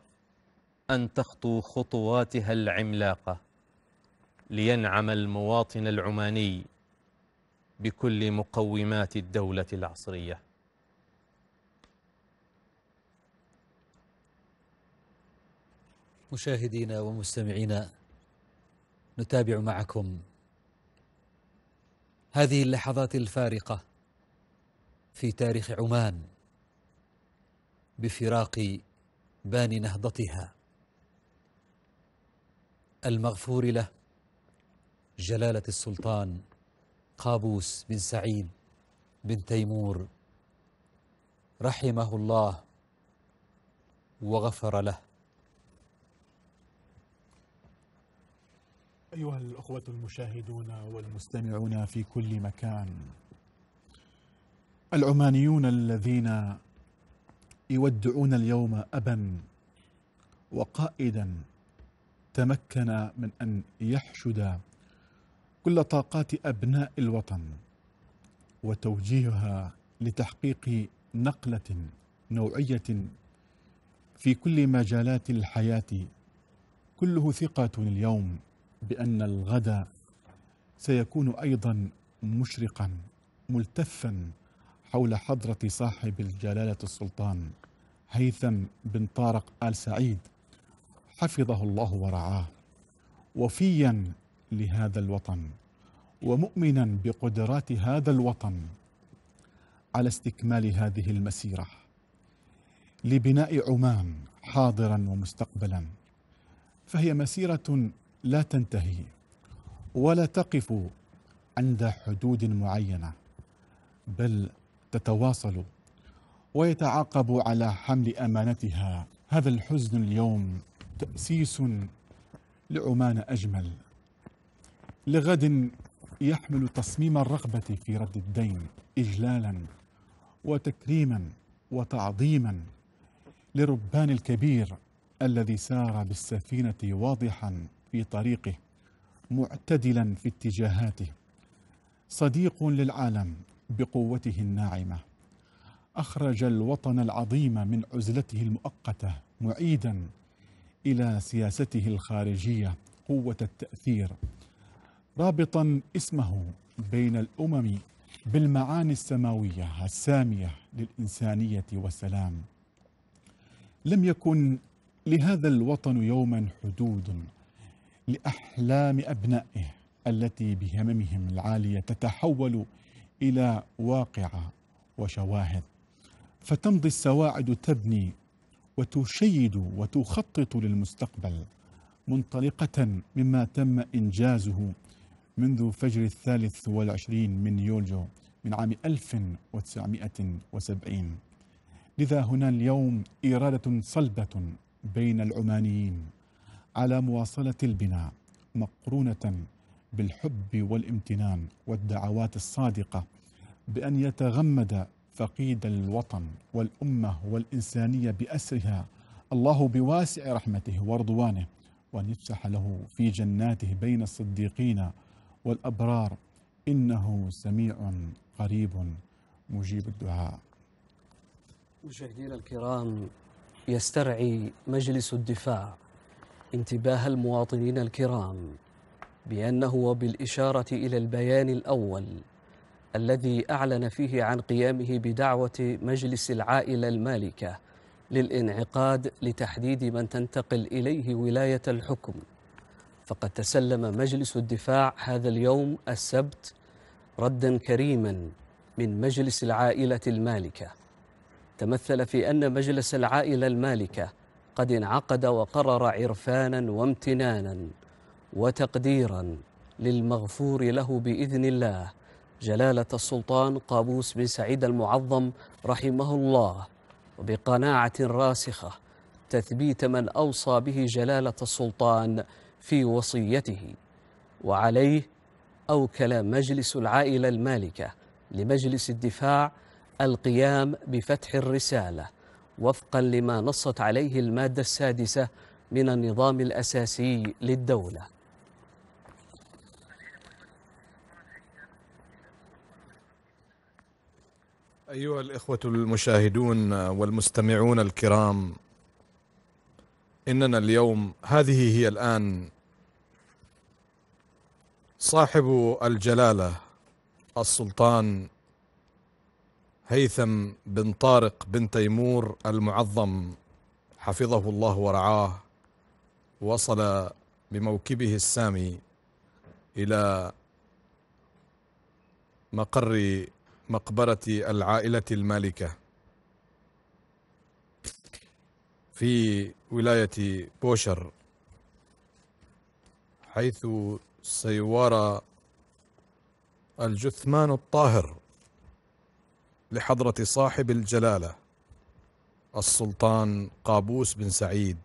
أن تخطو خطواتها العملاقة لينعم المواطن العماني بكل مقومات الدولة العصرية مشاهدينا ومستمعينا نتابع معكم هذه اللحظات الفارقة في تاريخ عمان بفراق بان نهضتها المغفور له جلاله السلطان قابوس بن سعيد بن تيمور رحمه الله وغفر له أيها الأخوة المشاهدون والمستمعون في كل مكان العمانيون الذين يودعون اليوم أبا وقائدا تمكن من أن يحشد كل طاقات أبناء الوطن وتوجيهها لتحقيق نقلة نوعية في كل مجالات الحياة كله ثقة اليوم بأن الغد سيكون أيضا مشرقا ملتفا حول حضرة صاحب الجلالة السلطان هيثم بن طارق آل سعيد حفظه الله ورعاه وفيا لهذا الوطن ومؤمنا بقدرات هذا الوطن على استكمال هذه المسيرة لبناء عمان حاضرا ومستقبلا فهي مسيرة لا تنتهي ولا تقف عند حدود معينة بل تتواصل ويتعاقب على حمل امانتها هذا الحزن اليوم تاسيس لعمان اجمل لغد يحمل تصميم الرغبه في رد الدين اجلالا وتكريما وتعظيما لربان الكبير الذي سار بالسفينه واضحا في طريقه معتدلا في اتجاهاته صديق للعالم بقوته الناعمه اخرج الوطن العظيم من عزلته المؤقته معيدا الى سياسته الخارجيه قوه التاثير رابطا اسمه بين الامم بالمعاني السماويه الساميه للانسانيه والسلام لم يكن لهذا الوطن يوما حدود لاحلام ابنائه التي بهممهم العاليه تتحول الى واقعه وشواهد فتمضي السواعد تبني وتشيد وتخطط للمستقبل منطلقة مما تم إنجازه منذ فجر الثالث والعشرين من يوليو من عام 1970 لذا هنا اليوم إرادة صلبة بين العمانيين على مواصلة البناء مقرونة بالحب والامتنان والدعوات الصادقة بأن يتغمد فقيد الوطن والأمة والإنسانية بأسرها الله بواسع رحمته ورضوانه وأن يفسح له في جناته بين الصديقين والأبرار إنه سميع قريب مجيب الدعاء مشاهدينا الكرام يسترعي مجلس الدفاع انتباه المواطنين الكرام بأنه وبالإشارة إلى البيان الأول الذي أعلن فيه عن قيامه بدعوة مجلس العائلة المالكة للانعقاد لتحديد من تنتقل إليه ولاية الحكم فقد تسلم مجلس الدفاع هذا اليوم السبت ردا كريما من مجلس العائلة المالكة تمثل في أن مجلس العائلة المالكة قد انعقد وقرر عرفانا وامتنانا وتقديرا للمغفور له باذن الله جلاله السلطان قابوس بن سعيد المعظم رحمه الله وبقناعه راسخه تثبيت من اوصى به جلاله السلطان في وصيته وعليه اوكل مجلس العائله المالكه لمجلس الدفاع القيام بفتح الرساله وفقا لما نصت عليه الماده السادسه من النظام الاساسي للدوله أيها الإخوة المشاهدون والمستمعون الكرام إننا اليوم هذه هي الآن صاحب الجلالة السلطان هيثم بن طارق بن تيمور المعظم حفظه الله ورعاه وصل بموكبه السامي إلى مقر مقبرة العائلة المالكة في ولاية بوشر حيث سيوارى الجثمان الطاهر لحضرة صاحب الجلالة السلطان قابوس بن سعيد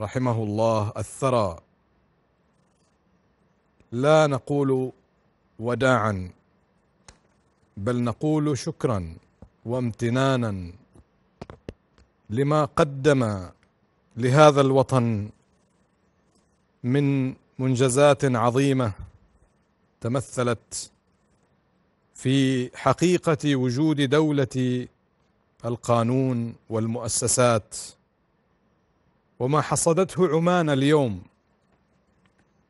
رحمه الله الثرى لا نقول وداعا بل نقول شكرا وامتنانا لما قدم لهذا الوطن من منجزات عظيمه تمثلت في حقيقه وجود دوله القانون والمؤسسات وما حصدته عمان اليوم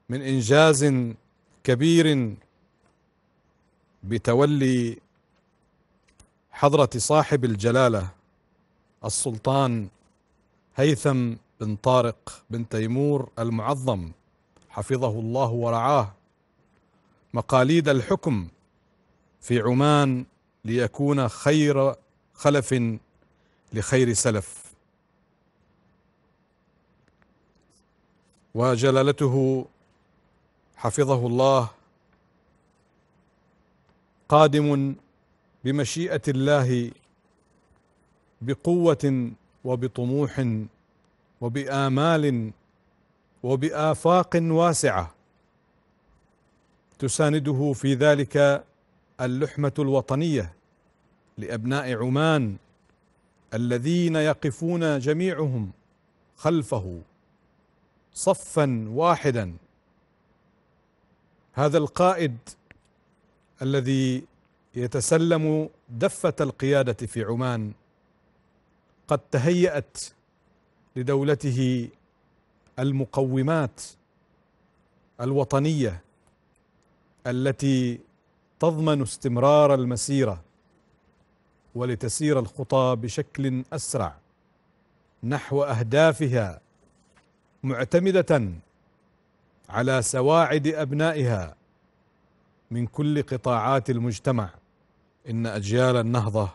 من انجاز كبير بتولي حضرة صاحب الجلالة السلطان هيثم بن طارق بن تيمور المعظم حفظه الله ورعاه مقاليد الحكم في عمان ليكون خير خلف لخير سلف وجلالته حفظه الله قادم بمشيئه الله بقوه وبطموح وبامال وبافاق واسعه تسانده في ذلك اللحمه الوطنيه لابناء عمان الذين يقفون جميعهم خلفه صفا واحدا هذا القائد الذي يتسلم دفة القيادة في عمان قد تهيأت لدولته المقومات الوطنية التي تضمن استمرار المسيرة ولتسير الخطى بشكل أسرع نحو أهدافها معتمدة على سواعد أبنائها من كل قطاعات المجتمع ان اجيال النهضه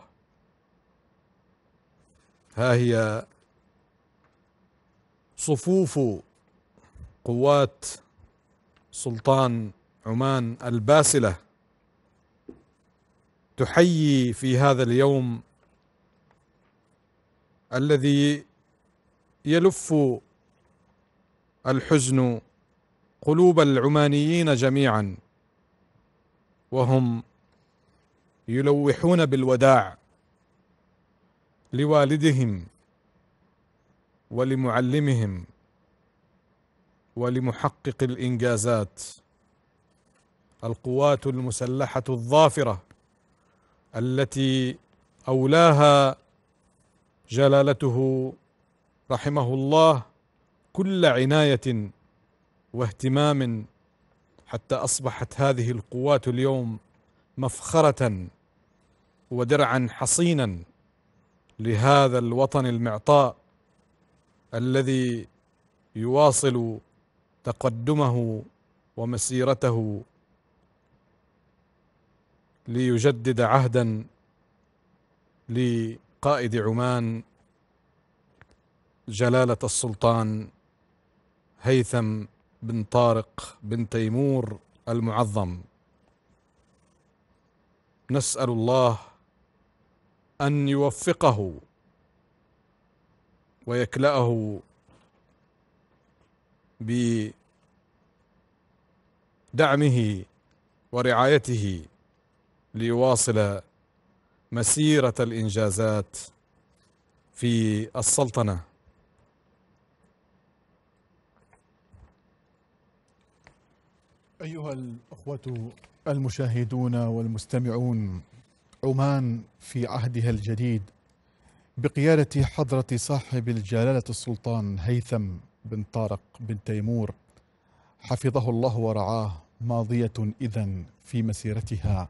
ها هي صفوف قوات سلطان عمان الباسله تحيي في هذا اليوم الذي يلف الحزن قلوب العمانيين جميعا وهم يلوحون بالوداع لوالدهم ولمعلمهم ولمحقق الانجازات القوات المسلحه الظافره التي اولاها جلالته رحمه الله كل عنايه واهتمام حتى اصبحت هذه القوات اليوم مفخره ودرعا حصينا لهذا الوطن المعطاء الذي يواصل تقدمه ومسيرته ليجدد عهدا لقائد عمان جلاله السلطان هيثم بن طارق بن تيمور المعظم نسال الله ان يوفقه ويكلاه بدعمه ورعايته ليواصل مسيره الانجازات في السلطنه أيها الأخوة المشاهدون والمستمعون عمان في عهدها الجديد بقيادة حضرة صاحب الجلالة السلطان هيثم بن طارق بن تيمور حفظه الله ورعاه ماضية إذا في مسيرتها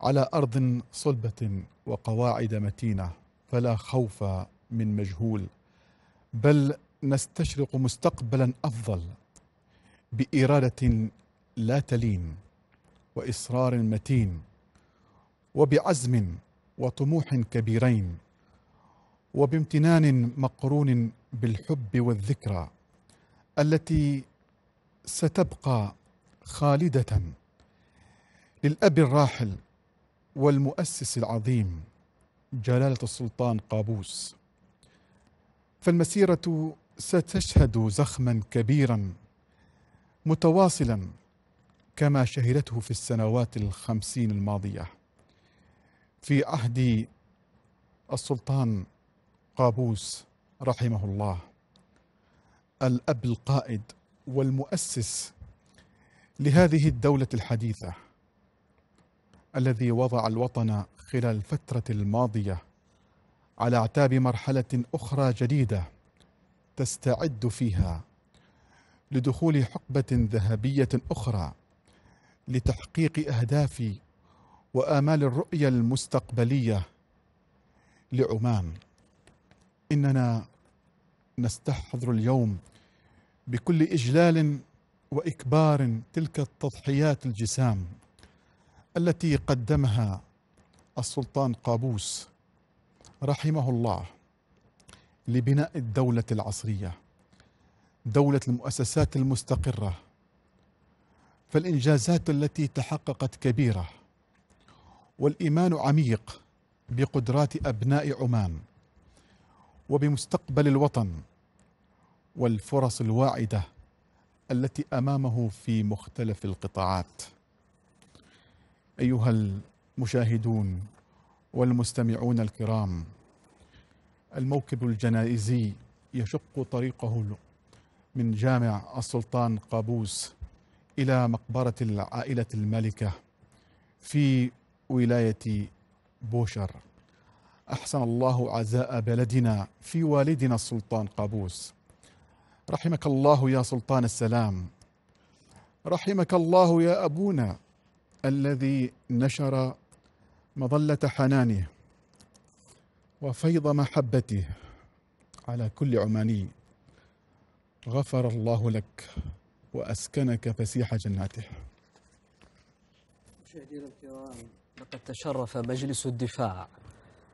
على أرض صلبة وقواعد متينة فلا خوف من مجهول بل نستشرق مستقبلا أفضل بإرادة لا تلين واصرار متين وبعزم وطموح كبيرين وبامتنان مقرون بالحب والذكرى التي ستبقى خالده للاب الراحل والمؤسس العظيم جلاله السلطان قابوس فالمسيره ستشهد زخما كبيرا متواصلا كما شهدته في السنوات الخمسين الماضية في عهد السلطان قابوس رحمه الله الأب القائد والمؤسس لهذه الدولة الحديثة الذي وضع الوطن خلال الفترة الماضية على اعتاب مرحلة أخرى جديدة تستعد فيها لدخول حقبة ذهبية أخرى لتحقيق اهدافي وامال الرؤيه المستقبليه لعمان اننا نستحضر اليوم بكل اجلال واكبار تلك التضحيات الجسام التي قدمها السلطان قابوس رحمه الله لبناء الدوله العصريه دوله المؤسسات المستقره فالإنجازات التي تحققت كبيرة والإيمان عميق بقدرات أبناء عمان وبمستقبل الوطن والفرص الواعدة التي أمامه في مختلف القطاعات أيها المشاهدون والمستمعون الكرام الموكب الجنائزي يشق طريقه من جامع السلطان قابوس إلى مقبرة العائلة الملكة في ولاية بوشر أحسن الله عزاء بلدنا في والدنا السلطان قابوس رحمك الله يا سلطان السلام رحمك الله يا أبونا الذي نشر مظلة حنانه وفيض محبته على كل عماني غفر الله لك وأسكنك فسيح جناته مشاهدينا الكرام لقد تشرف مجلس الدفاع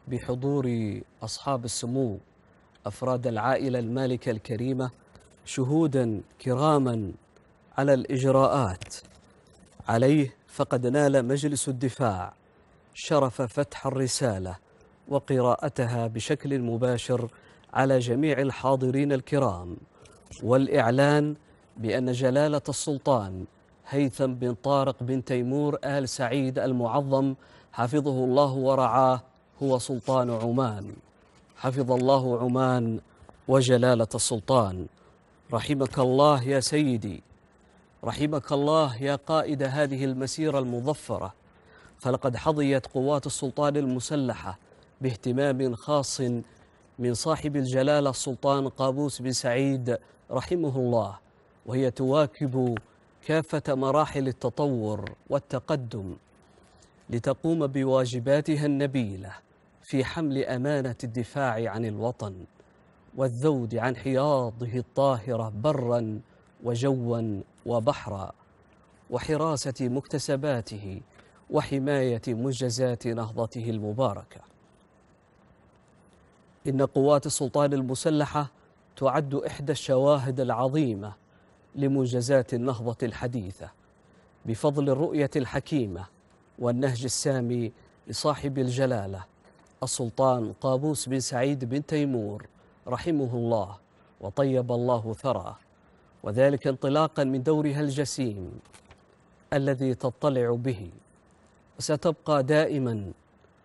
بحضور أصحاب السمو أفراد العائلة المالكة الكريمة شهودا كراما على الإجراءات عليه فقد نال مجلس الدفاع شرف فتح الرسالة وقراءتها بشكل مباشر على جميع الحاضرين الكرام والإعلان بأن جلالة السلطان هيثم بن طارق بن تيمور آل سعيد المعظم حفظه الله ورعاه هو سلطان عمان حفظ الله عمان وجلالة السلطان رحمك الله يا سيدي رحمك الله يا قائد هذه المسيرة المظفرة فلقد حظيت قوات السلطان المسلحة باهتمام خاص من صاحب الجلالة السلطان قابوس بن سعيد رحمه الله وهي تواكب كافه مراحل التطور والتقدم لتقوم بواجباتها النبيله في حمل امانه الدفاع عن الوطن والذود عن حياضه الطاهره برا وجوا وبحرا وحراسه مكتسباته وحمايه منجزات نهضته المباركه ان قوات السلطان المسلحه تعد احدى الشواهد العظيمه لموجزات النهضة الحديثة بفضل الرؤية الحكيمة والنهج السامي لصاحب الجلالة السلطان قابوس بن سعيد بن تيمور رحمه الله وطيب الله ثراه وذلك انطلاقا من دورها الجسيم الذي تضطلع به وستبقى دائما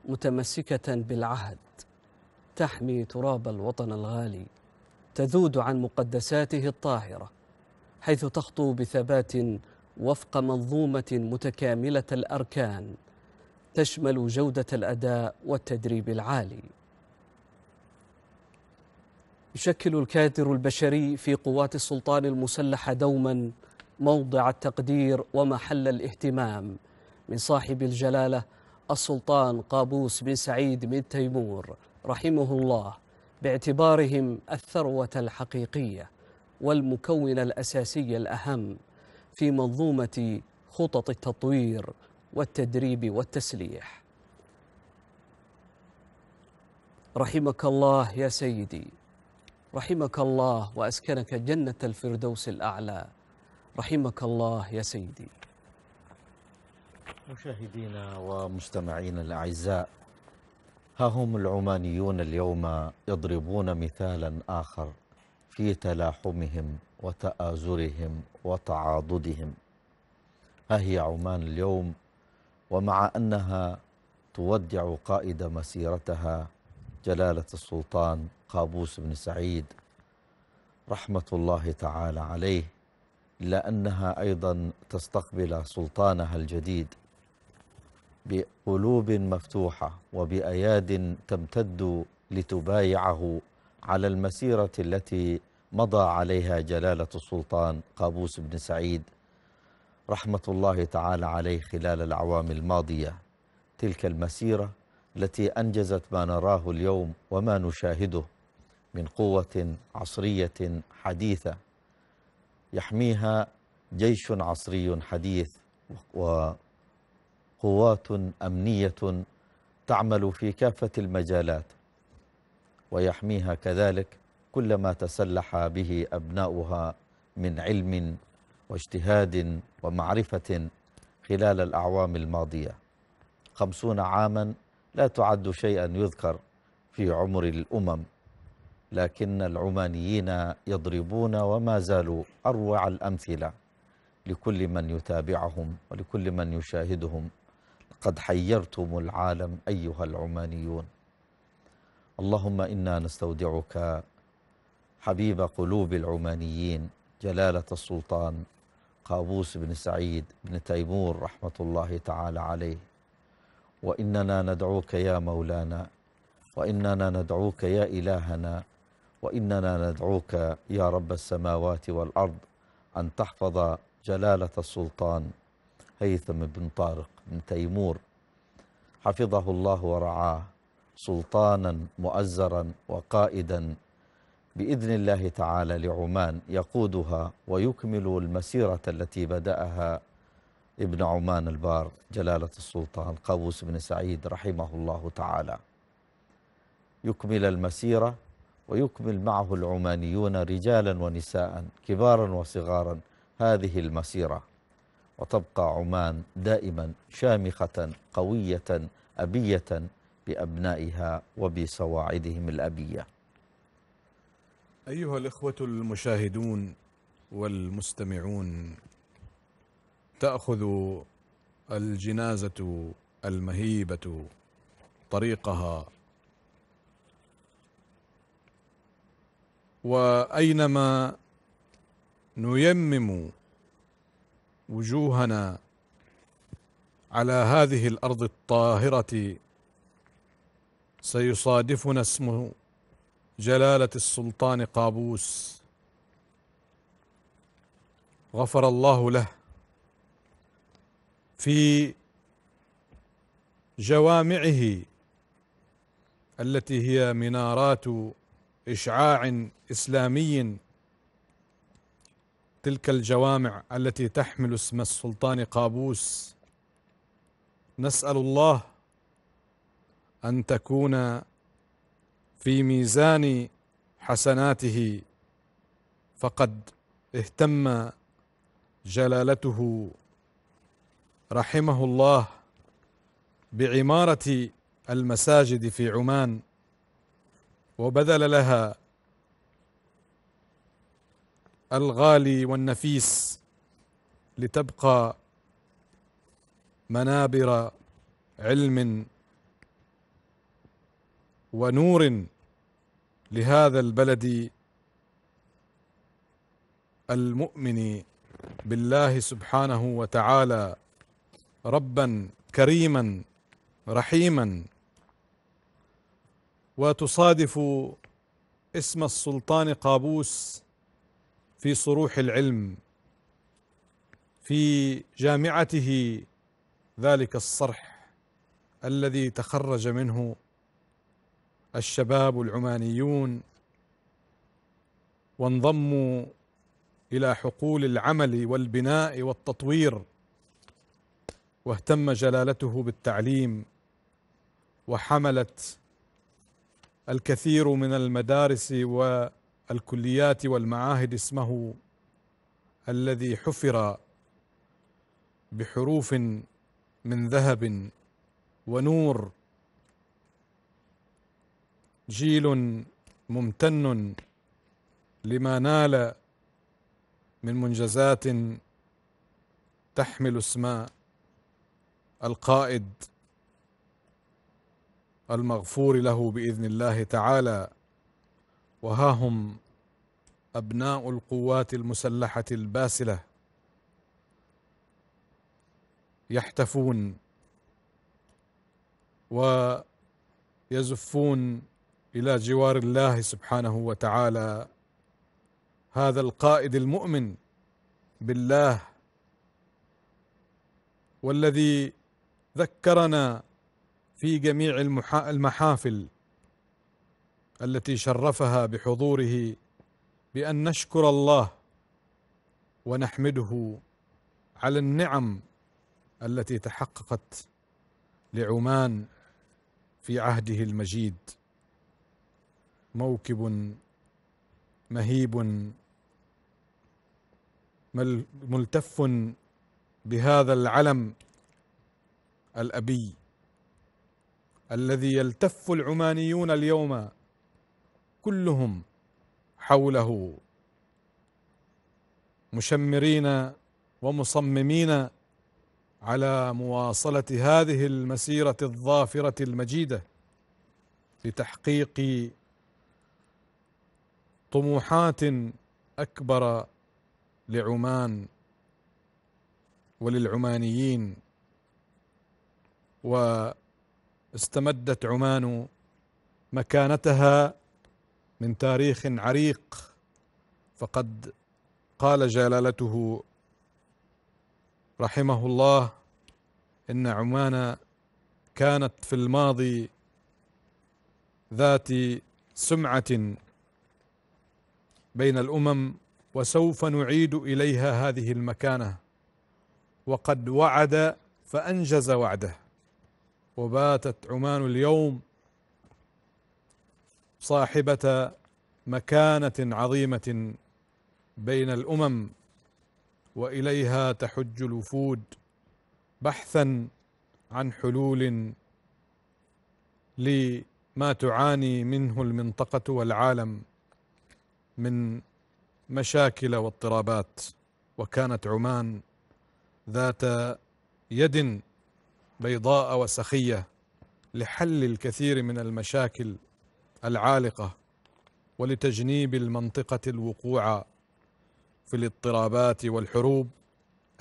متمسكة بالعهد تحمي تراب الوطن الغالي تذود عن مقدساته الطاهره حيث تخطو بثبات وفق منظومة متكاملة الأركان تشمل جودة الأداء والتدريب العالي. يشكل الكادر البشري في قوات السلطان المسلحة دوما موضع التقدير ومحل الاهتمام من صاحب الجلالة السلطان قابوس بن سعيد بن تيمور رحمه الله باعتبارهم الثروة الحقيقية والمكون الأساسي الأهم في منظومة خطط التطوير والتدريب والتسليح رحمك الله يا سيدي رحمك الله وأسكنك جنة الفردوس الأعلى رحمك الله يا سيدي مشاهدينا ومستمعينا الأعزاء ها هم العمانيون اليوم يضربون مثالا آخر في تلاحمهم وتآزرهم وتعاضدهم ها هي عمان اليوم ومع أنها تودع قائد مسيرتها جلالة السلطان قابوس بن سعيد رحمة الله تعالى عليه إلا أنها أيضا تستقبل سلطانها الجديد بقلوب مفتوحة وبأياد تمتد لتبايعه على المسيرة التي مضى عليها جلالة السلطان قابوس بن سعيد رحمة الله تعالى عليه خلال الأعوام الماضية تلك المسيرة التي أنجزت ما نراه اليوم وما نشاهده من قوة عصرية حديثة يحميها جيش عصري حديث وقوات أمنية تعمل في كافة المجالات ويحميها كذلك كل ما تسلح به أبناؤها من علم واجتهاد ومعرفة خلال الأعوام الماضية خمسون عاما لا تعد شيئا يذكر في عمر الأمم لكن العمانيين يضربون وما زالوا أروع الأمثلة لكل من يتابعهم ولكل من يشاهدهم قد حيرتم العالم أيها العمانيون اللهم إنا نستودعك حبيب قلوب العمانيين جلالة السلطان قابوس بن سعيد بن تيمور رحمة الله تعالى عليه وإننا ندعوك يا مولانا وإننا ندعوك يا إلهنا وإننا ندعوك يا رب السماوات والأرض أن تحفظ جلالة السلطان هيثم بن طارق بن تيمور حفظه الله ورعاه سلطانا مؤزرا وقائدا بإذن الله تعالى لعمان يقودها ويكمل المسيرة التي بدأها ابن عمان البار جلالة السلطان قابوس بن سعيد رحمه الله تعالى يكمل المسيرة ويكمل معه العمانيون رجالا ونساء كبارا وصغارا هذه المسيرة وتبقى عمان دائما شامخة قوية أبية بأبنائها وبسواعدهم الأبية أيها الإخوة المشاهدون والمستمعون تأخذ الجنازة المهيبة طريقها وأينما نيمم وجوهنا على هذه الأرض الطاهرة سيصادفنا اسم جلاله السلطان قابوس غفر الله له في جوامعه التي هي منارات اشعاع اسلامي تلك الجوامع التي تحمل اسم السلطان قابوس نسال الله ان تكون في ميزان حسناته فقد اهتم جلالته رحمه الله بعمارة المساجد في عمان وبذل لها الغالي والنفيس لتبقى منابر علم ونور لهذا البلد المؤمن بالله سبحانه وتعالى ربا كريما رحيما وتصادف اسم السلطان قابوس في صروح العلم في جامعته ذلك الصرح الذي تخرج منه الشباب العمانيون وانضموا الى حقول العمل والبناء والتطوير واهتم جلالته بالتعليم وحملت الكثير من المدارس والكليات والمعاهد اسمه الذي حفر بحروف من ذهب ونور جيل ممتن لما نال من منجزات تحمل اسم القائد المغفور له باذن الله تعالى وها هم ابناء القوات المسلحه الباسله يحتفون ويزفون الى جوار الله سبحانه وتعالى هذا القائد المؤمن بالله والذي ذكرنا في جميع المحافل التي شرفها بحضوره بان نشكر الله ونحمده على النعم التي تحققت لعمان في عهده المجيد موكب مهيب ملتف بهذا العلم الابي الذي يلتف العمانيون اليوم كلهم حوله مشمرين ومصممين على مواصله هذه المسيره الظافره المجيده لتحقيق طموحات اكبر لعمان وللعمانيين واستمدت عمان مكانتها من تاريخ عريق فقد قال جلالته رحمه الله ان عمان كانت في الماضي ذات سمعه بين الامم وسوف نعيد اليها هذه المكانه وقد وعد فانجز وعده وباتت عمان اليوم صاحبه مكانه عظيمه بين الامم واليها تحج الوفود بحثا عن حلول لما تعاني منه المنطقه والعالم من مشاكل واضطرابات وكانت عمان ذات يد بيضاء وسخيه لحل الكثير من المشاكل العالقه ولتجنيب المنطقه الوقوع في الاضطرابات والحروب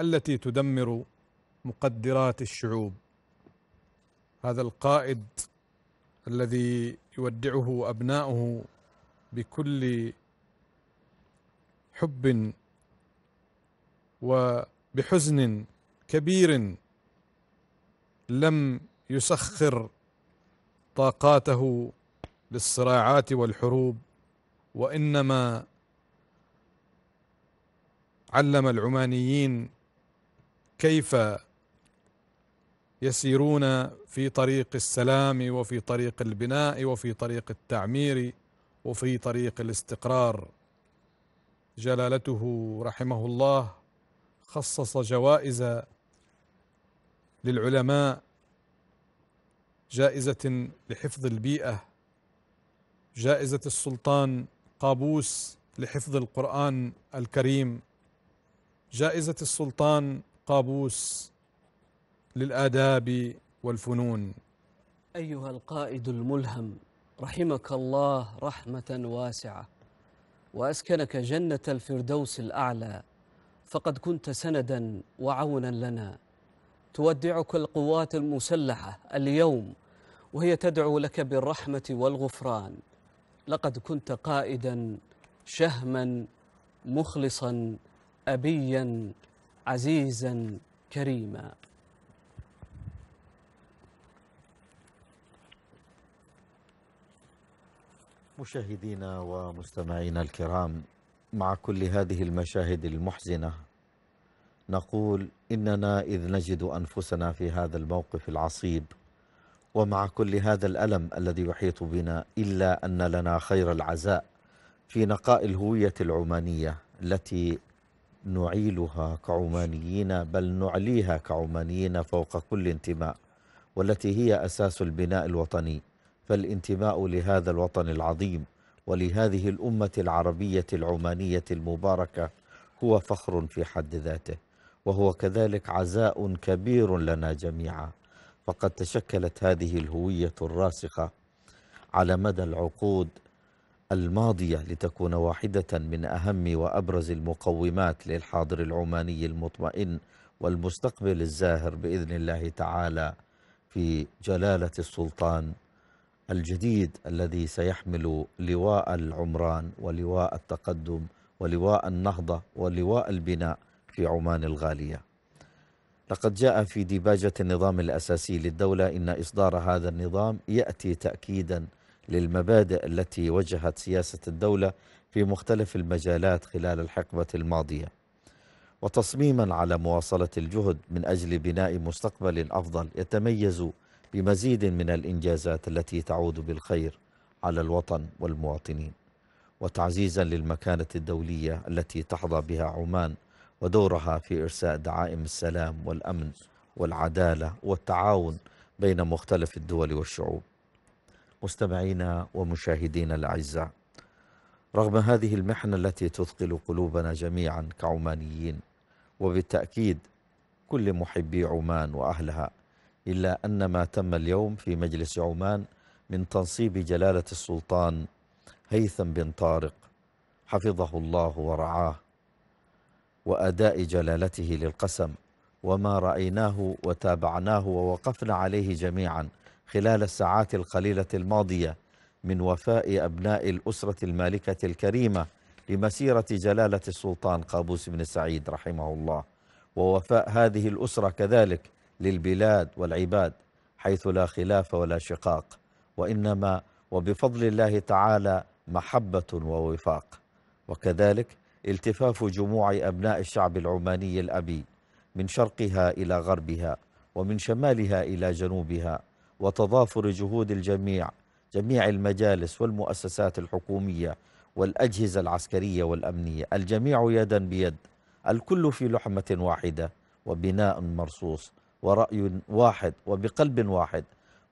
التي تدمر مقدرات الشعوب هذا القائد الذي يودعه ابناؤه بكل حب وبحزن كبير لم يسخر طاقاته للصراعات والحروب وانما علم العمانيين كيف يسيرون في طريق السلام وفي طريق البناء وفي طريق التعمير وفي طريق الاستقرار جلالته رحمه الله خصص جوائز للعلماء جائزة لحفظ البيئة جائزة السلطان قابوس لحفظ القرآن الكريم جائزة السلطان قابوس للآداب والفنون أيها القائد الملهم رحمك الله رحمة واسعة واسكنك جنه الفردوس الاعلى فقد كنت سندا وعونا لنا تودعك القوات المسلحه اليوم وهي تدعو لك بالرحمه والغفران لقد كنت قائدا شهما مخلصا ابيا عزيزا كريما مشاهدينا ومستمعينا الكرام مع كل هذه المشاهد المحزنة نقول إننا إذ نجد أنفسنا في هذا الموقف العصيب ومع كل هذا الألم الذي يحيط بنا إلا أن لنا خير العزاء في نقاء الهوية العمانية التي نعيلها كعمانيين بل نعليها كعمانيين فوق كل انتماء والتي هي أساس البناء الوطني فالانتماء لهذا الوطن العظيم ولهذه الأمة العربية العمانية المباركة هو فخر في حد ذاته وهو كذلك عزاء كبير لنا جميعا فقد تشكلت هذه الهوية الراسخة على مدى العقود الماضية لتكون واحدة من أهم وأبرز المقومات للحاضر العماني المطمئن والمستقبل الزاهر بإذن الله تعالى في جلالة السلطان الجديد الذي سيحمل لواء العمران ولواء التقدم ولواء النهضة ولواء البناء في عمان الغالية لقد جاء في ديباجة النظام الأساسي للدولة إن إصدار هذا النظام يأتي تأكيدا للمبادئ التي وجهت سياسة الدولة في مختلف المجالات خلال الحقبة الماضية وتصميما على مواصلة الجهد من أجل بناء مستقبل أفضل يتميز بمزيد من الإنجازات التي تعود بالخير على الوطن والمواطنين وتعزيزا للمكانة الدولية التي تحظى بها عمان ودورها في إرساء دعائم السلام والأمن والعدالة والتعاون بين مختلف الدول والشعوب مستمعينا ومشاهدينا الأعزاء رغم هذه المحنة التي تثقل قلوبنا جميعا كعمانيين وبالتأكيد كل محبي عمان وأهلها إلا أن ما تم اليوم في مجلس عمان من تنصيب جلالة السلطان هيثم بن طارق حفظه الله ورعاه وأداء جلالته للقسم وما رأيناه وتابعناه ووقفنا عليه جميعا خلال الساعات القليلة الماضية من وفاء أبناء الأسرة المالكة الكريمة لمسيرة جلالة السلطان قابوس بن سعيد رحمه الله ووفاء هذه الأسرة كذلك للبلاد والعباد حيث لا خلاف ولا شقاق وإنما وبفضل الله تعالى محبة ووفاق وكذلك التفاف جموع أبناء الشعب العماني الأبي من شرقها إلى غربها ومن شمالها إلى جنوبها وتضافر جهود الجميع جميع المجالس والمؤسسات الحكومية والأجهزة العسكرية والأمنية الجميع يدا بيد الكل في لحمة واحدة وبناء مرصوص ورأي واحد وبقلب واحد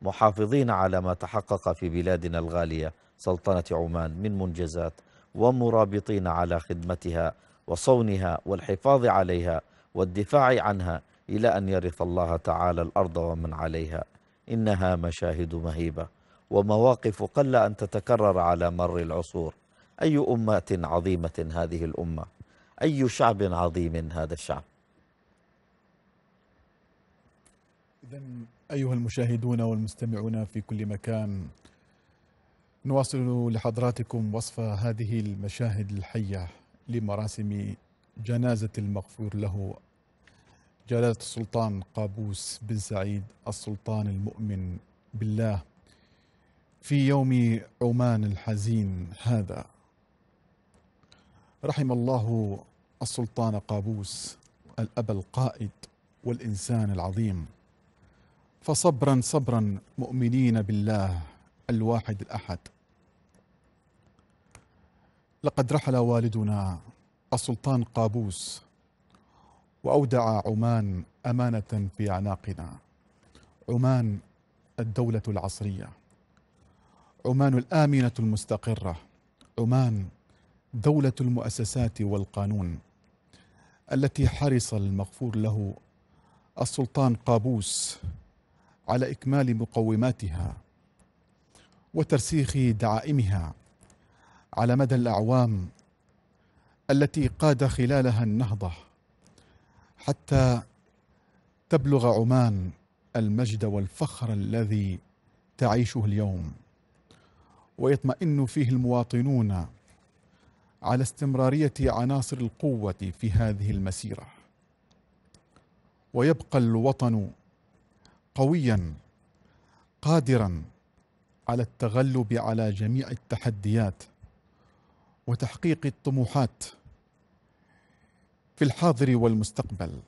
محافظين على ما تحقق في بلادنا الغالية سلطنة عمان من منجزات ومرابطين على خدمتها وصونها والحفاظ عليها والدفاع عنها إلى أن يرث الله تعالى الأرض ومن عليها إنها مشاهد مهيبة ومواقف قل أن تتكرر على مر العصور أي أمة عظيمة هذه الأمة أي شعب عظيم هذا الشعب إذا أيها المشاهدون والمستمعون في كل مكان نواصل لحضراتكم وصف هذه المشاهد الحية لمراسم جنازة المغفور له جلالة السلطان قابوس بن سعيد السلطان المؤمن بالله في يوم عمان الحزين هذا رحم الله السلطان قابوس الأب القائد والإنسان العظيم فصبرا صبرا مؤمنين بالله الواحد الأحد لقد رحل والدنا السلطان قابوس وأودع عمان أمانة في أعناقنا عمان الدولة العصرية عمان الآمنة المستقرة عمان دولة المؤسسات والقانون التي حرص المغفور له السلطان قابوس على إكمال مقوماتها وترسيخ دعائمها على مدى الأعوام التي قاد خلالها النهضة حتى تبلغ عمان المجد والفخر الذي تعيشه اليوم ويطمئن فيه المواطنون على استمرارية عناصر القوة في هذه المسيرة ويبقى الوطن قويا قادرا على التغلب على جميع التحديات وتحقيق الطموحات في الحاضر والمستقبل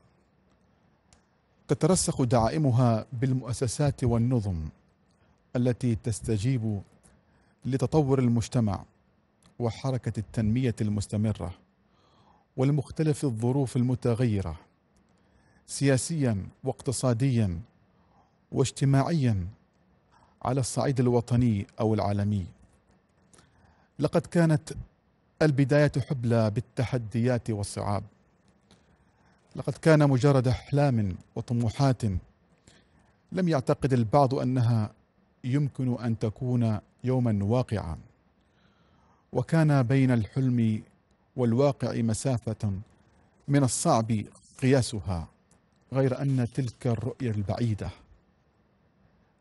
تترسخ دعائمها بالمؤسسات والنظم التي تستجيب لتطور المجتمع وحركه التنميه المستمره والمختلف الظروف المتغيره سياسيا واقتصاديا واجتماعيا على الصعيد الوطني أو العالمي لقد كانت البداية حبلى بالتحديات والصعاب لقد كان مجرد أحلام وطموحات لم يعتقد البعض أنها يمكن أن تكون يوما واقعا وكان بين الحلم والواقع مسافة من الصعب قياسها غير أن تلك الرؤية البعيدة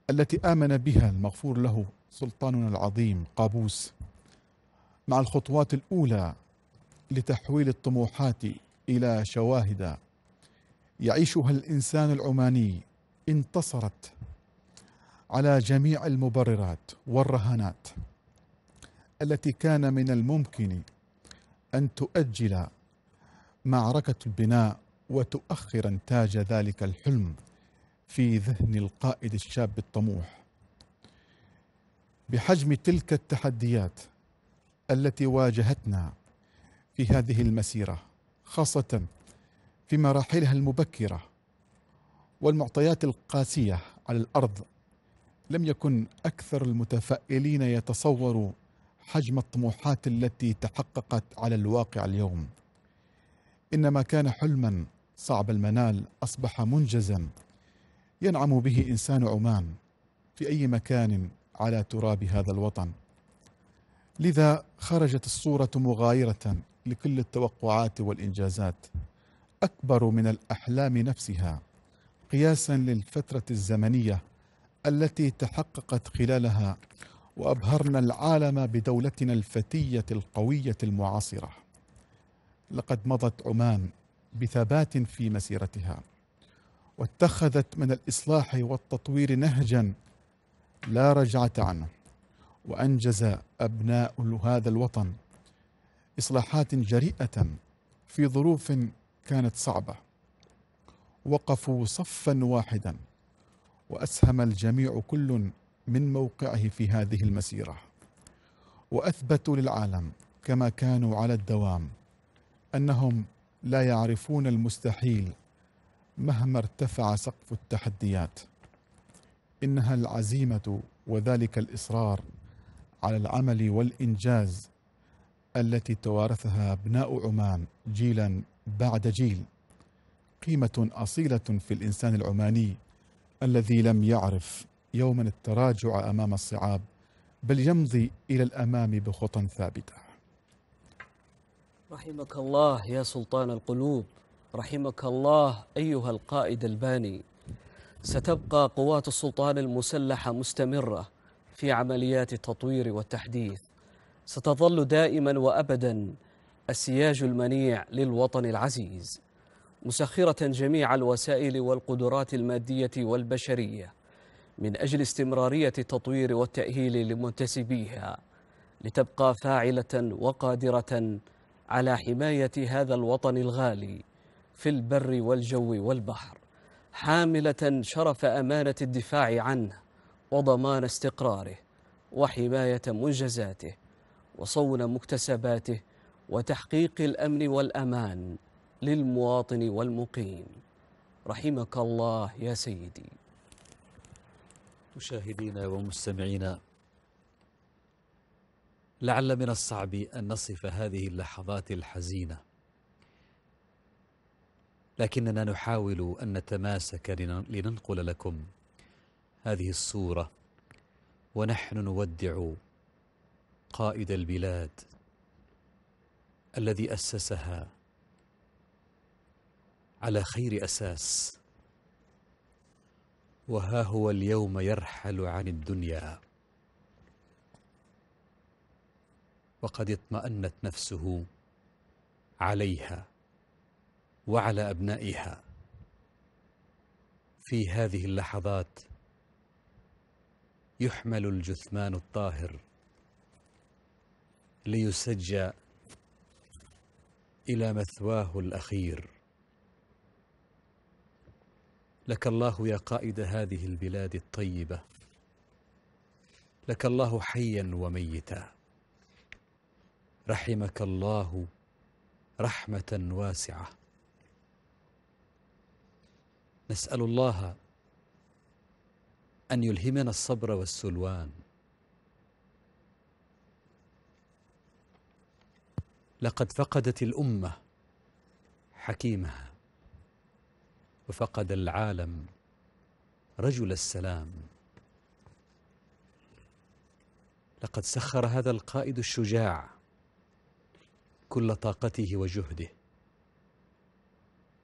التي آمن بها المغفور له سلطاننا العظيم قابوس مع الخطوات الأولى لتحويل الطموحات إلى شواهد يعيشها الإنسان العماني انتصرت على جميع المبررات والرهانات التي كان من الممكن أن تؤجل معركة البناء وتؤخر إنتاج ذلك الحلم في ذهن القائد الشاب الطموح بحجم تلك التحديات التي واجهتنا في هذه المسيره خاصه في مراحلها المبكره والمعطيات القاسيه على الارض لم يكن اكثر المتفائلين يتصوروا حجم الطموحات التي تحققت على الواقع اليوم انما كان حلما صعب المنال اصبح منجزا ينعم به إنسان عمان في أي مكان على تراب هذا الوطن لذا خرجت الصورة مغايرة لكل التوقعات والإنجازات أكبر من الأحلام نفسها قياسا للفترة الزمنية التي تحققت خلالها وأبهرنا العالم بدولتنا الفتية القوية المعاصرة لقد مضت عمان بثبات في مسيرتها واتخذت من الإصلاح والتطوير نهجا لا رجعة عنه وأنجز أبناء هذا الوطن إصلاحات جريئة في ظروف كانت صعبة وقفوا صفا واحدا وأسهم الجميع كل من موقعه في هذه المسيرة وأثبتوا للعالم كما كانوا على الدوام أنهم لا يعرفون المستحيل مهما ارتفع سقف التحديات انها العزيمه وذلك الاصرار على العمل والانجاز التي توارثها ابناء عمان جيلا بعد جيل قيمه اصيله في الانسان العماني الذي لم يعرف يوما التراجع امام الصعاب بل يمضي الى الامام بخطى ثابته رحمك الله يا سلطان القلوب رحمك الله أيها القائد الباني ستبقى قوات السلطان المسلحة مستمرة في عمليات التطوير والتحديث ستظل دائما وأبدا السياج المنيع للوطن العزيز مسخرة جميع الوسائل والقدرات المادية والبشرية من أجل استمرارية التطوير والتأهيل لمنتسبيها لتبقى فاعلة وقادرة على حماية هذا الوطن الغالي في البر والجو والبحر حاملة شرف أمانة الدفاع عنه وضمان استقراره وحماية منجزاته وصون مكتسباته وتحقيق الأمن والأمان للمواطن والمقيم رحمك الله يا سيدي مشاهدينا ومستمعينا لعل من الصعب أن نصف هذه اللحظات الحزينة لكننا نحاول أن نتماسك لننقل لكم هذه الصورة ونحن نودع قائد البلاد الذي أسسها على خير أساس وها هو اليوم يرحل عن الدنيا وقد اطمأنت نفسه عليها وعلى أبنائها في هذه اللحظات يحمل الجثمان الطاهر ليسجى إلى مثواه الأخير لك الله يا قائد هذه البلاد الطيبة لك الله حيا وميتا رحمك الله رحمة واسعة نسأل الله أن يلهمنا الصبر والسلوان لقد فقدت الأمة حكيمها وفقد العالم رجل السلام لقد سخر هذا القائد الشجاع كل طاقته وجهده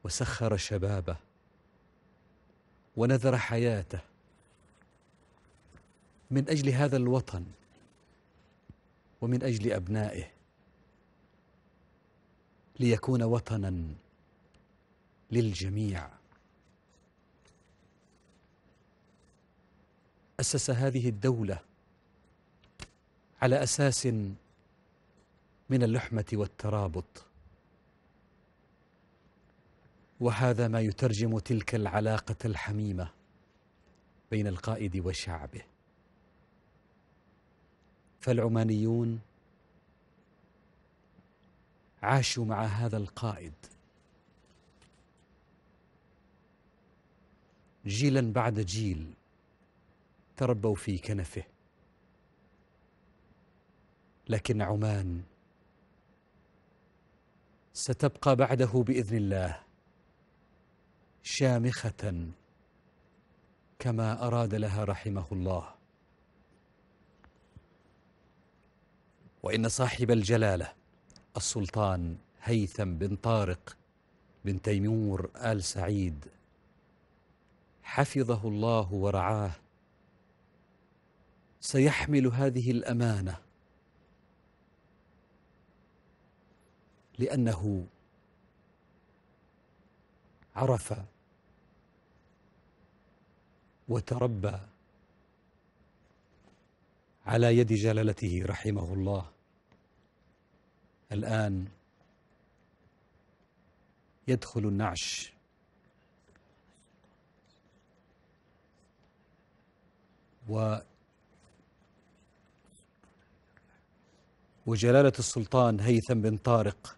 وسخر شبابه ونذر حياته من أجل هذا الوطن ومن أجل أبنائه ليكون وطنا للجميع أسس هذه الدولة على أساس من اللحمة والترابط وهذا ما يترجم تلك العلاقة الحميمة بين القائد وشعبه فالعمانيون عاشوا مع هذا القائد جيلا بعد جيل تربوا في كنفه لكن عمان ستبقى بعده باذن الله شامخة كما أراد لها رحمه الله وإن صاحب الجلالة السلطان هيثم بن طارق بن تيمور آل سعيد حفظه الله ورعاه سيحمل هذه الأمانة لأنه عرف وتربى على يد جلالته رحمه الله الآن يدخل النعش و وجلالة السلطان هيثم بن طارق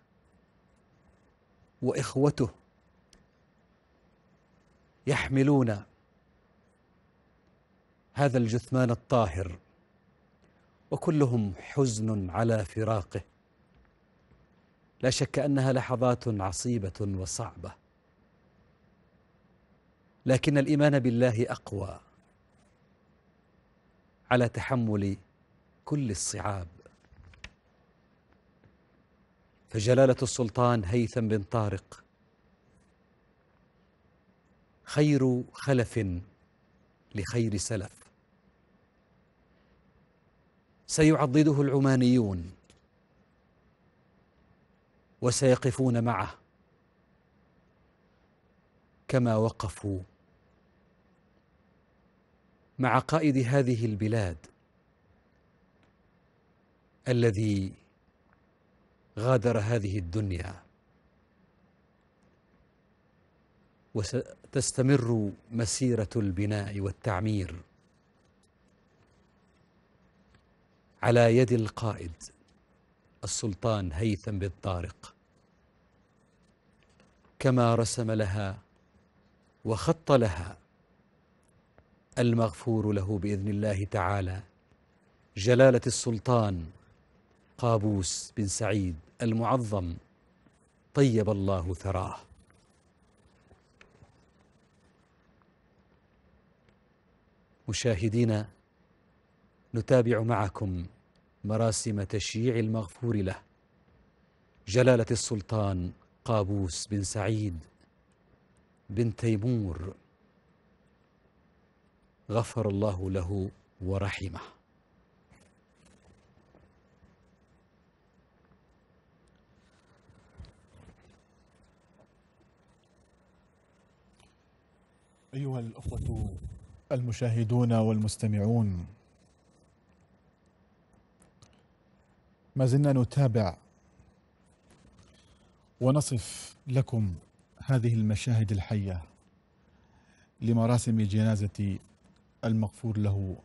وإخوته يحملون هذا الجثمان الطاهر وكلهم حزن على فراقه لا شك انها لحظات عصيبه وصعبه لكن الايمان بالله اقوى على تحمل كل الصعاب فجلاله السلطان هيثم بن طارق خير خلف لخير سلف سيعضده العمانيون وسيقفون معه كما وقفوا مع قائد هذه البلاد الذي غادر هذه الدنيا وستستمر مسيره البناء والتعمير على يد القائد السلطان هيثم بن طارق كما رسم لها وخط لها المغفور له باذن الله تعالى جلاله السلطان قابوس بن سعيد المعظم طيب الله ثراه مشاهدينا نتابع معكم مراسم تشييع المغفور له جلالة السلطان قابوس بن سعيد بن تيمور غفر الله له ورحمه أيها الأخوة المشاهدون والمستمعون ما زلنا نتابع ونصف لكم هذه المشاهد الحيه لمراسم جنازه المغفور له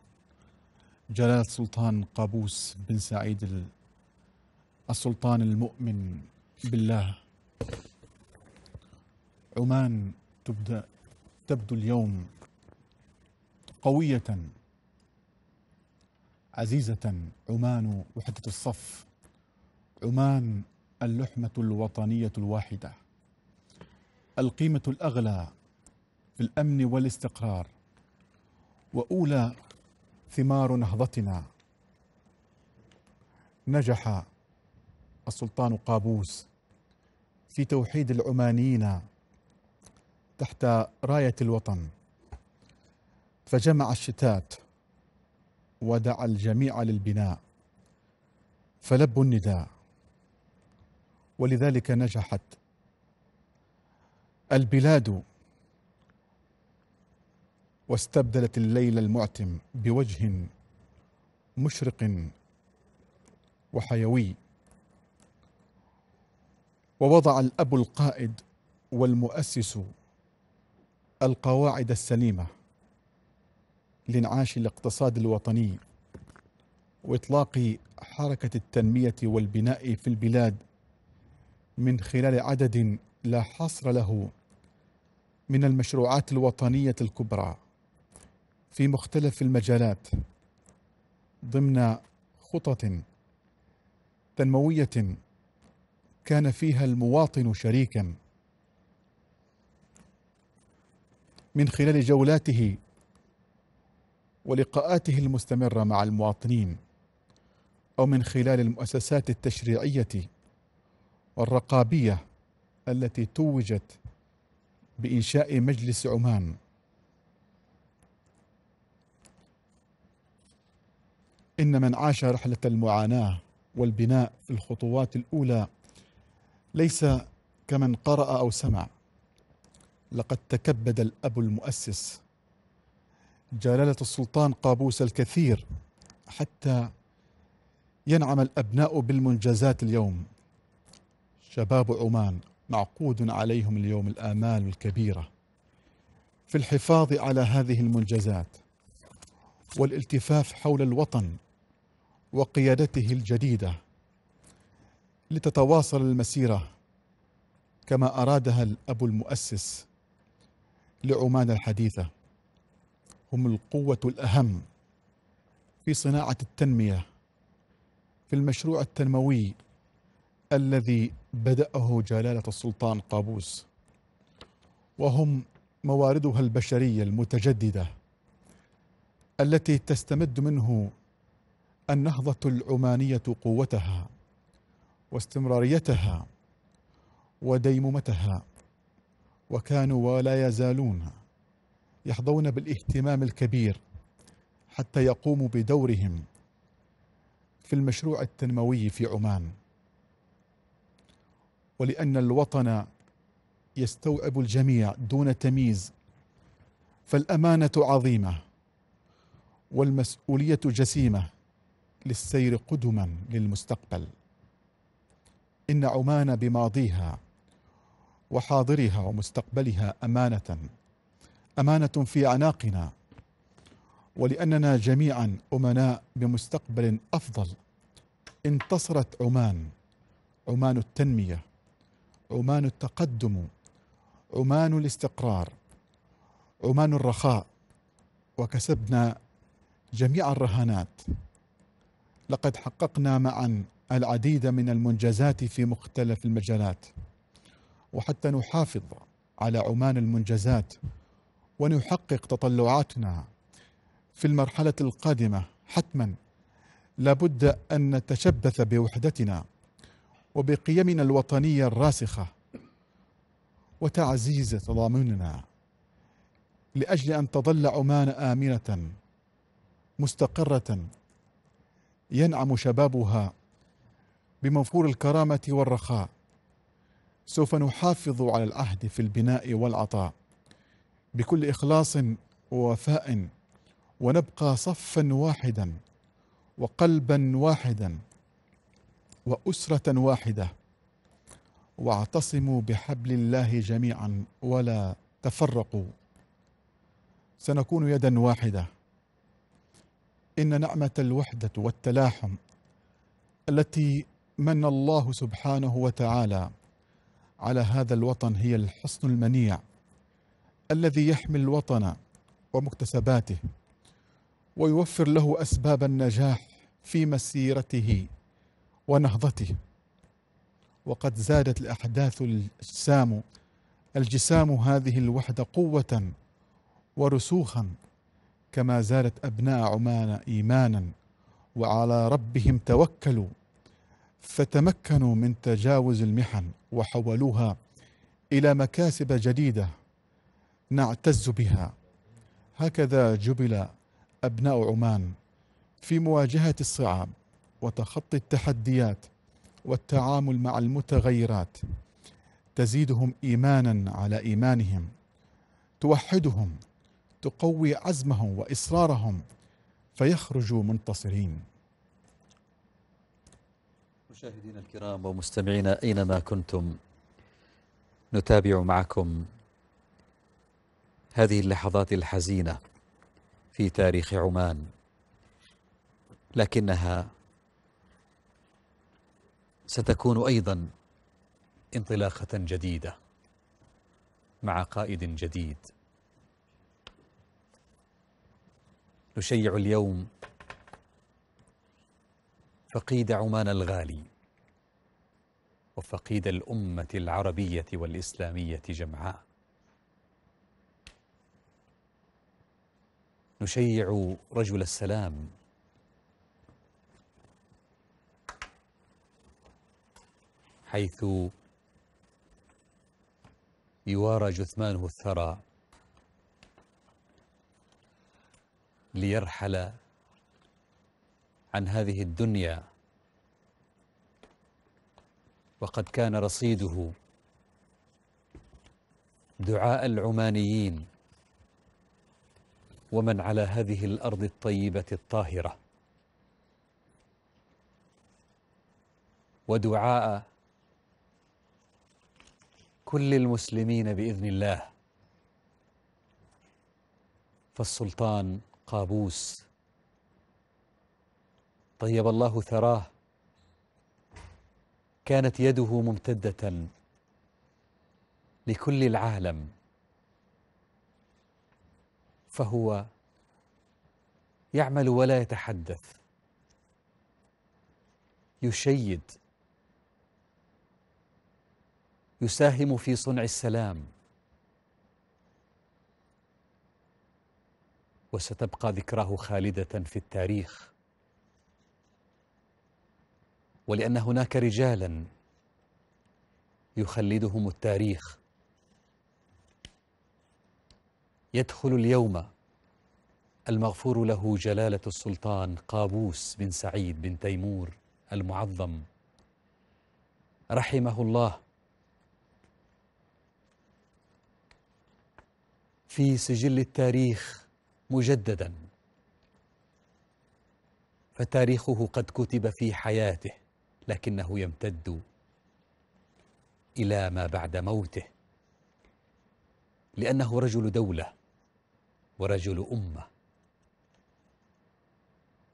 جلاله السلطان قابوس بن سعيد السلطان المؤمن بالله عمان تبدا تبدو اليوم قويه عزيزة عمان وحدة الصف عمان اللحمة الوطنية الواحدة القيمة الأغلى في الأمن والاستقرار وأولى ثمار نهضتنا نجح السلطان قابوس في توحيد العمانيين تحت راية الوطن فجمع الشتات ودعا الجميع للبناء فلبوا النداء ولذلك نجحت البلاد واستبدلت الليل المعتم بوجه مشرق وحيوي ووضع الاب القائد والمؤسس القواعد السليمه لانعاش الاقتصاد الوطني واطلاق حركه التنميه والبناء في البلاد من خلال عدد لا حصر له من المشروعات الوطنيه الكبرى في مختلف المجالات ضمن خطط تنمويه كان فيها المواطن شريكا من خلال جولاته ولقاءاته المستمرة مع المواطنين أو من خلال المؤسسات التشريعية والرقابية التي توجت بإنشاء مجلس عمان إن من عاش رحلة المعاناة والبناء في الخطوات الأولى ليس كمن قرأ أو سمع لقد تكبد الأب المؤسس جلالة السلطان قابوس الكثير حتى ينعم الأبناء بالمنجزات اليوم شباب عمان معقود عليهم اليوم الآمال الكبيرة في الحفاظ على هذه المنجزات والالتفاف حول الوطن وقيادته الجديدة لتتواصل المسيرة كما أرادها الأب المؤسس لعمان الحديثة هم القوة الأهم في صناعة التنمية في المشروع التنموي الذي بدأه جلالة السلطان قابوس وهم مواردها البشرية المتجددة التي تستمد منه النهضة العمانية قوتها واستمراريتها وديمومتها وكانوا ولا يزالون يحظون بالاهتمام الكبير حتى يقوموا بدورهم في المشروع التنموي في عمان ولأن الوطن يستوعب الجميع دون تمييز فالأمانة عظيمة والمسؤولية جسيمة للسير قدما للمستقبل إن عمان بماضيها وحاضرها ومستقبلها أمانةً امانه في اعناقنا ولاننا جميعا امناء بمستقبل افضل انتصرت عمان عمان التنميه عمان التقدم عمان الاستقرار عمان الرخاء وكسبنا جميع الرهانات لقد حققنا معا العديد من المنجزات في مختلف المجالات وحتى نحافظ على عمان المنجزات ونحقق تطلعاتنا في المرحلة القادمة حتما لابد أن نتشبث بوحدتنا وبقيمنا الوطنية الراسخة وتعزيز تضامننا لأجل أن تظل عمان آمنة مستقرة ينعم شبابها بموفور الكرامة والرخاء سوف نحافظ على العهد في البناء والعطاء بكل اخلاص ووفاء ونبقى صفا واحدا وقلبا واحدا واسره واحده واعتصموا بحبل الله جميعا ولا تفرقوا سنكون يدا واحده ان نعمه الوحده والتلاحم التي من الله سبحانه وتعالى على هذا الوطن هي الحصن المنيع الذي يحمي الوطن ومكتسباته ويوفر له اسباب النجاح في مسيرته ونهضته وقد زادت الاحداث الجسام الجسام هذه الوحده قوه ورسوخا كما زادت ابناء عمان ايمانا وعلى ربهم توكلوا فتمكنوا من تجاوز المحن وحولوها الى مكاسب جديده نعتز بها هكذا جبل أبناء عمان في مواجهة الصعاب وتخطي التحديات والتعامل مع المتغيرات تزيدهم إيمانا على إيمانهم توحدهم تقوي عزمهم وإصرارهم فيخرجوا منتصرين مشاهدينا الكرام ومستمعينا أينما كنتم نتابع معكم هذه اللحظات الحزينة في تاريخ عمان لكنها ستكون أيضا انطلاقة جديدة مع قائد جديد نشيع اليوم فقيد عمان الغالي وفقيد الأمة العربية والإسلامية جمعاء نشيع رجل السلام حيث يوارى جثمانه الثرى ليرحل عن هذه الدنيا وقد كان رصيده دعاء العمانيين ومن على هذه الارض الطيبه الطاهره ودعاء كل المسلمين باذن الله فالسلطان قابوس طيب الله ثراه كانت يده ممتده لكل العالم فهو يعمل ولا يتحدث يشيد يساهم في صنع السلام وستبقى ذكراه خالده في التاريخ ولان هناك رجالا يخلدهم التاريخ يدخل اليوم المغفور له جلالة السلطان قابوس بن سعيد بن تيمور المعظم رحمه الله في سجل التاريخ مجددا فتاريخه قد كتب في حياته لكنه يمتد إلى ما بعد موته لأنه رجل دولة ورجل أمة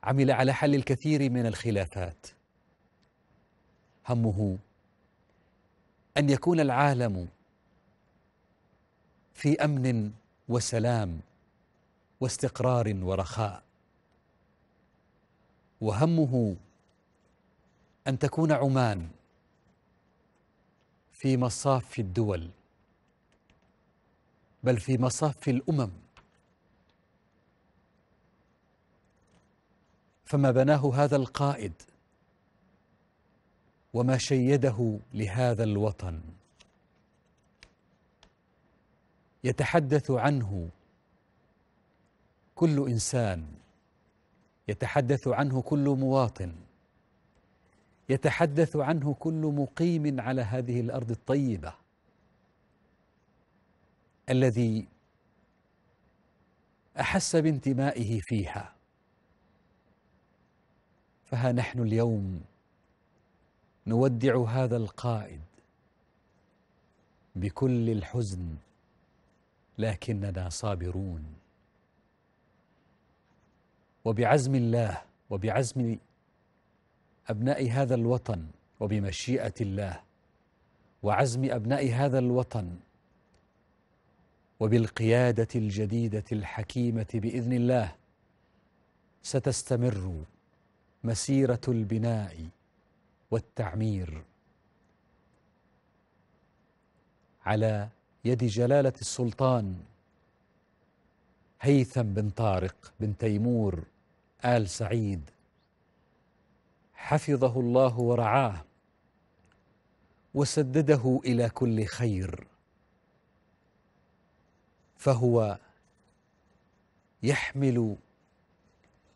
عمل على حل الكثير من الخلافات همه أن يكون العالم في أمن وسلام واستقرار ورخاء وهمه أن تكون عمان في مصاف الدول بل في مصاف الأمم فما بناه هذا القائد وما شيده لهذا الوطن يتحدث عنه كل انسان يتحدث عنه كل مواطن يتحدث عنه كل مقيم على هذه الارض الطيبه الذي احس بانتمائه فيها فها نحن اليوم نودع هذا القائد بكل الحزن لكننا صابرون وبعزم الله وبعزم أبناء هذا الوطن وبمشيئة الله وعزم أبناء هذا الوطن وبالقيادة الجديدة الحكيمة بإذن الله ستستمر مسيرة البناء والتعمير على يد جلالة السلطان هيثم بن طارق بن تيمور آل سعيد حفظه الله ورعاه وسدده إلى كل خير فهو يحمل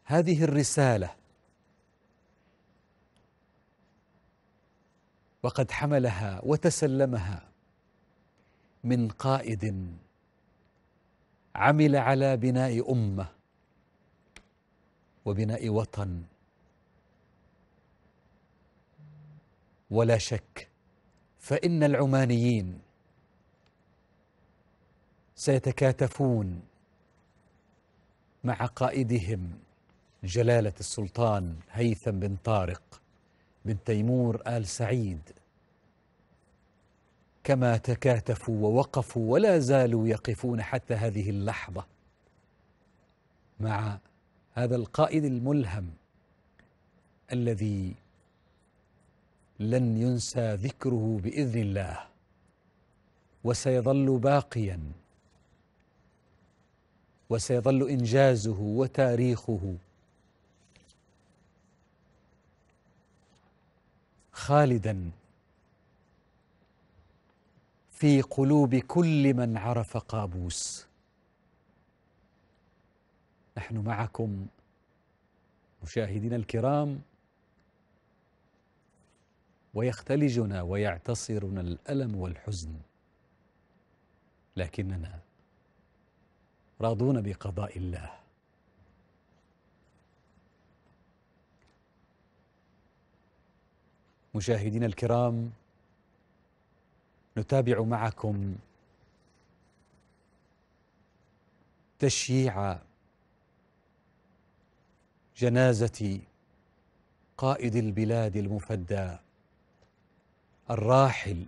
هذه الرسالة وقد حملها وتسلمها من قائد عمل على بناء امه وبناء وطن ولا شك فان العمانيين سيتكاتفون مع قائدهم جلاله السلطان هيثم بن طارق بن تيمور آل سعيد كما تكاتفوا ووقفوا ولا زالوا يقفون حتى هذه اللحظة مع هذا القائد الملهم الذي لن ينسى ذكره بإذن الله وسيظل باقيا وسيظل إنجازه وتاريخه خالدا في قلوب كل من عرف قابوس نحن معكم مشاهدينا الكرام ويختلجنا ويعتصرنا الالم والحزن لكننا راضون بقضاء الله مشاهدينا الكرام نتابع معكم تشييع جنازه قائد البلاد المفدى الراحل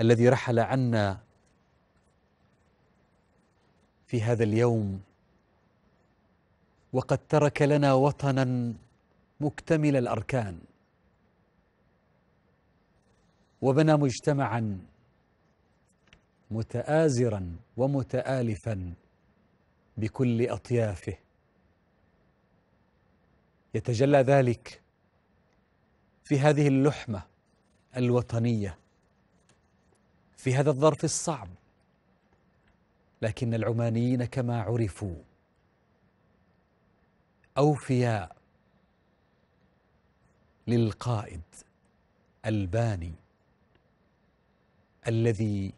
الذي رحل عنا في هذا اليوم وقد ترك لنا وطنا مكتمل الاركان وبنى مجتمعا متآزرا ومتآلفا بكل أطيافه يتجلى ذلك في هذه اللحمة الوطنية في هذا الظرف الصعب لكن العمانيين كما عرفوا أوفياء للقائد الباني الذي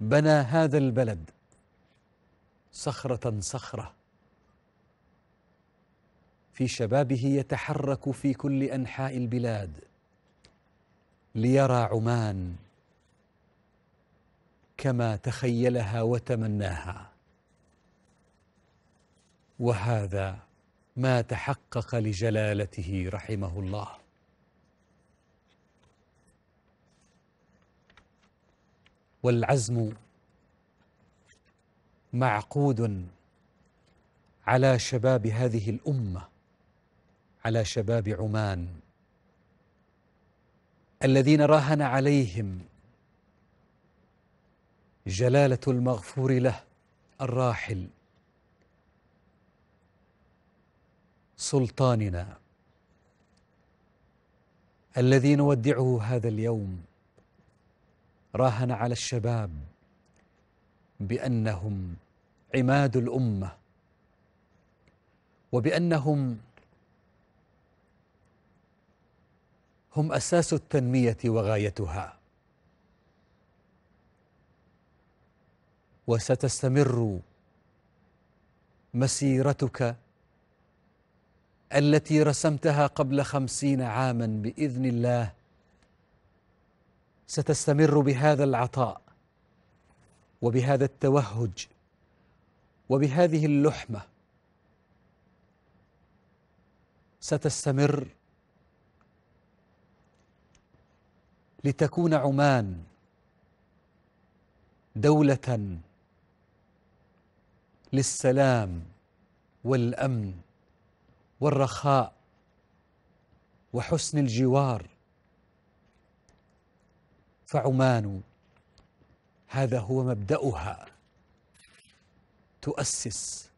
بنى هذا البلد صخره صخره في شبابه يتحرك في كل انحاء البلاد ليرى عمان كما تخيلها وتمناها وهذا ما تحقق لجلالته رحمه الله والعزم معقود على شباب هذه الامه على شباب عمان الذين راهن عليهم جلاله المغفور له الراحل سلطاننا الذي نودعه هذا اليوم راهن على الشباب بانهم عماد الامه وبانهم هم اساس التنميه وغايتها وستستمر مسيرتك التي رسمتها قبل خمسين عاما باذن الله ستستمر بهذا العطاء وبهذا التوهج وبهذه اللحمه ستستمر لتكون عمان دوله للسلام والامن والرخاء وحسن الجوار فعمان هذا هو مبداها تؤسس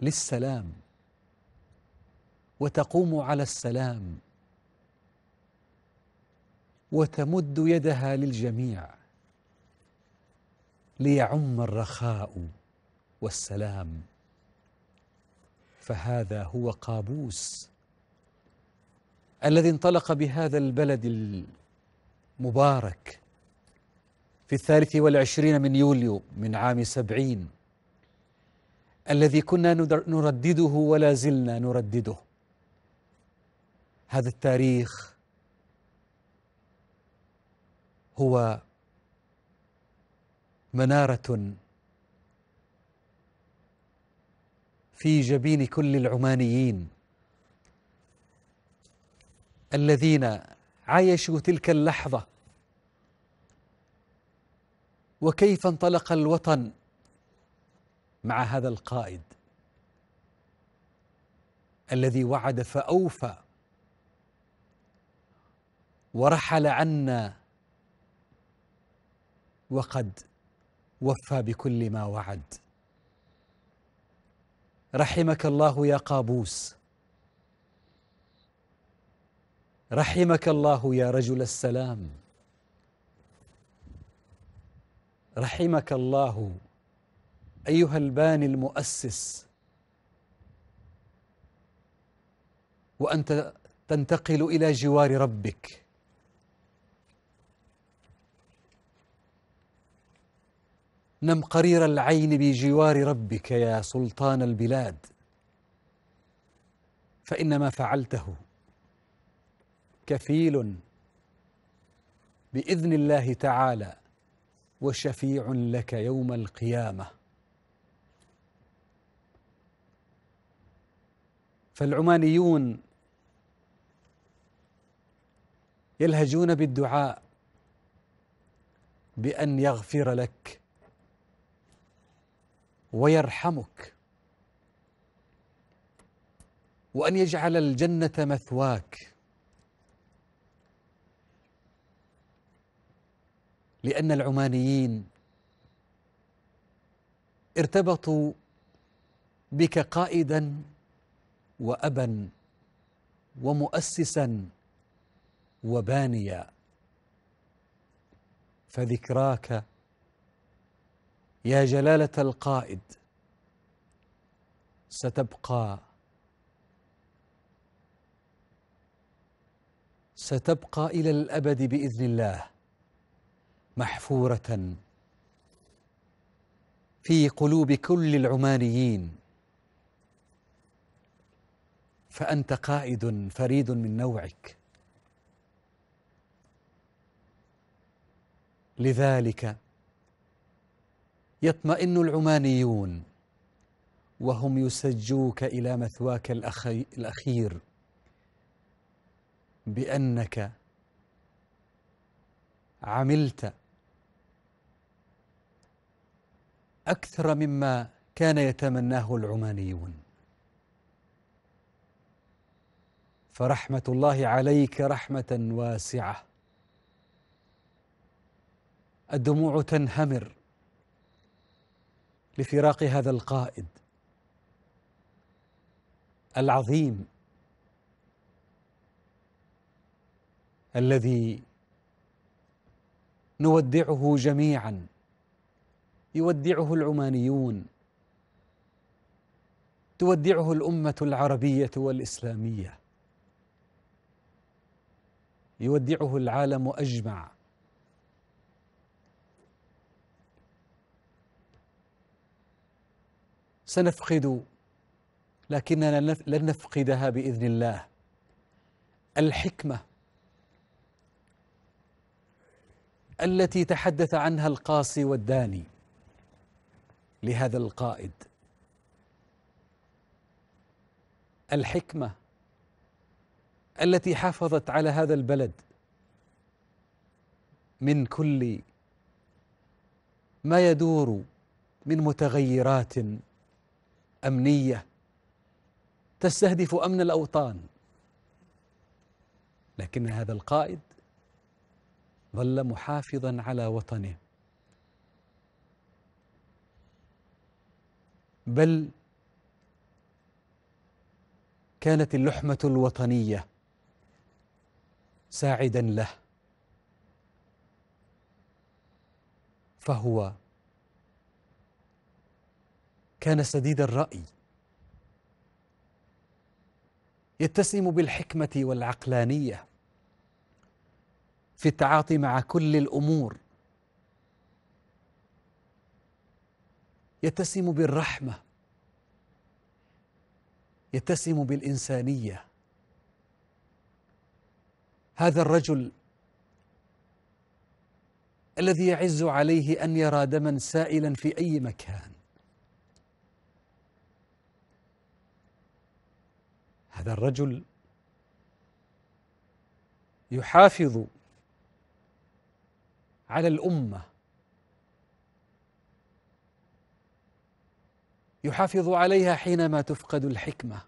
للسلام وتقوم على السلام وتمد يدها للجميع ليعم الرخاء والسلام فهذا هو قابوس الذي انطلق بهذا البلد المبارك في الثالث والعشرين من يوليو من عام سبعين الذي كنا نردده ولا زلنا نردده هذا التاريخ هو مناره في جبين كل العمانيين الذين عايشوا تلك اللحظة وكيف انطلق الوطن مع هذا القائد الذي وعد فأوفى ورحل عنا وقد وفى بكل ما وعد رحمك الله يا قابوس رحمك الله يا رجل السلام رحمك الله ايها الباني المؤسس وانت تنتقل الى جوار ربك نم قرير العين بجوار ربك يا سلطان البلاد فإن ما فعلته كفيل بإذن الله تعالى وشفيع لك يوم القيامة فالعمانيون يلهجون بالدعاء بأن يغفر لك ويرحمك وأن يجعل الجنة مثواك لأن العمانيين ارتبطوا بك قائدا وأبا ومؤسسا وبانيا فذكراك يا جلاله القائد ستبقى ستبقى الى الابد باذن الله محفوره في قلوب كل العمانيين فانت قائد فريد من نوعك لذلك يطمئن العمانيون وهم يسجوك إلى مثواك الأخي الأخير بأنك عملت أكثر مما كان يتمناه العمانيون فرحمة الله عليك رحمة واسعة الدموع تنهمر لفراق هذا القائد العظيم الذي نودعه جميعا يودعه العمانيون تودعه الامه العربيه والاسلاميه يودعه العالم اجمع سنفقد لكننا لن نفقدها باذن الله الحكمه التي تحدث عنها القاصي والداني لهذا القائد الحكمه التي حافظت على هذا البلد من كل ما يدور من متغيرات امنيه تستهدف امن الاوطان لكن هذا القائد ظل محافظا على وطنه بل كانت اللحمه الوطنيه ساعدا له فهو كان سديد الرأي يتسم بالحكمة والعقلانية في التعاطي مع كل الأمور يتسم بالرحمة يتسم بالإنسانية هذا الرجل الذي يعز عليه أن يرى دما سائلا في أي مكان هذا الرجل يحافظ على الامه يحافظ عليها حينما تفقد الحكمه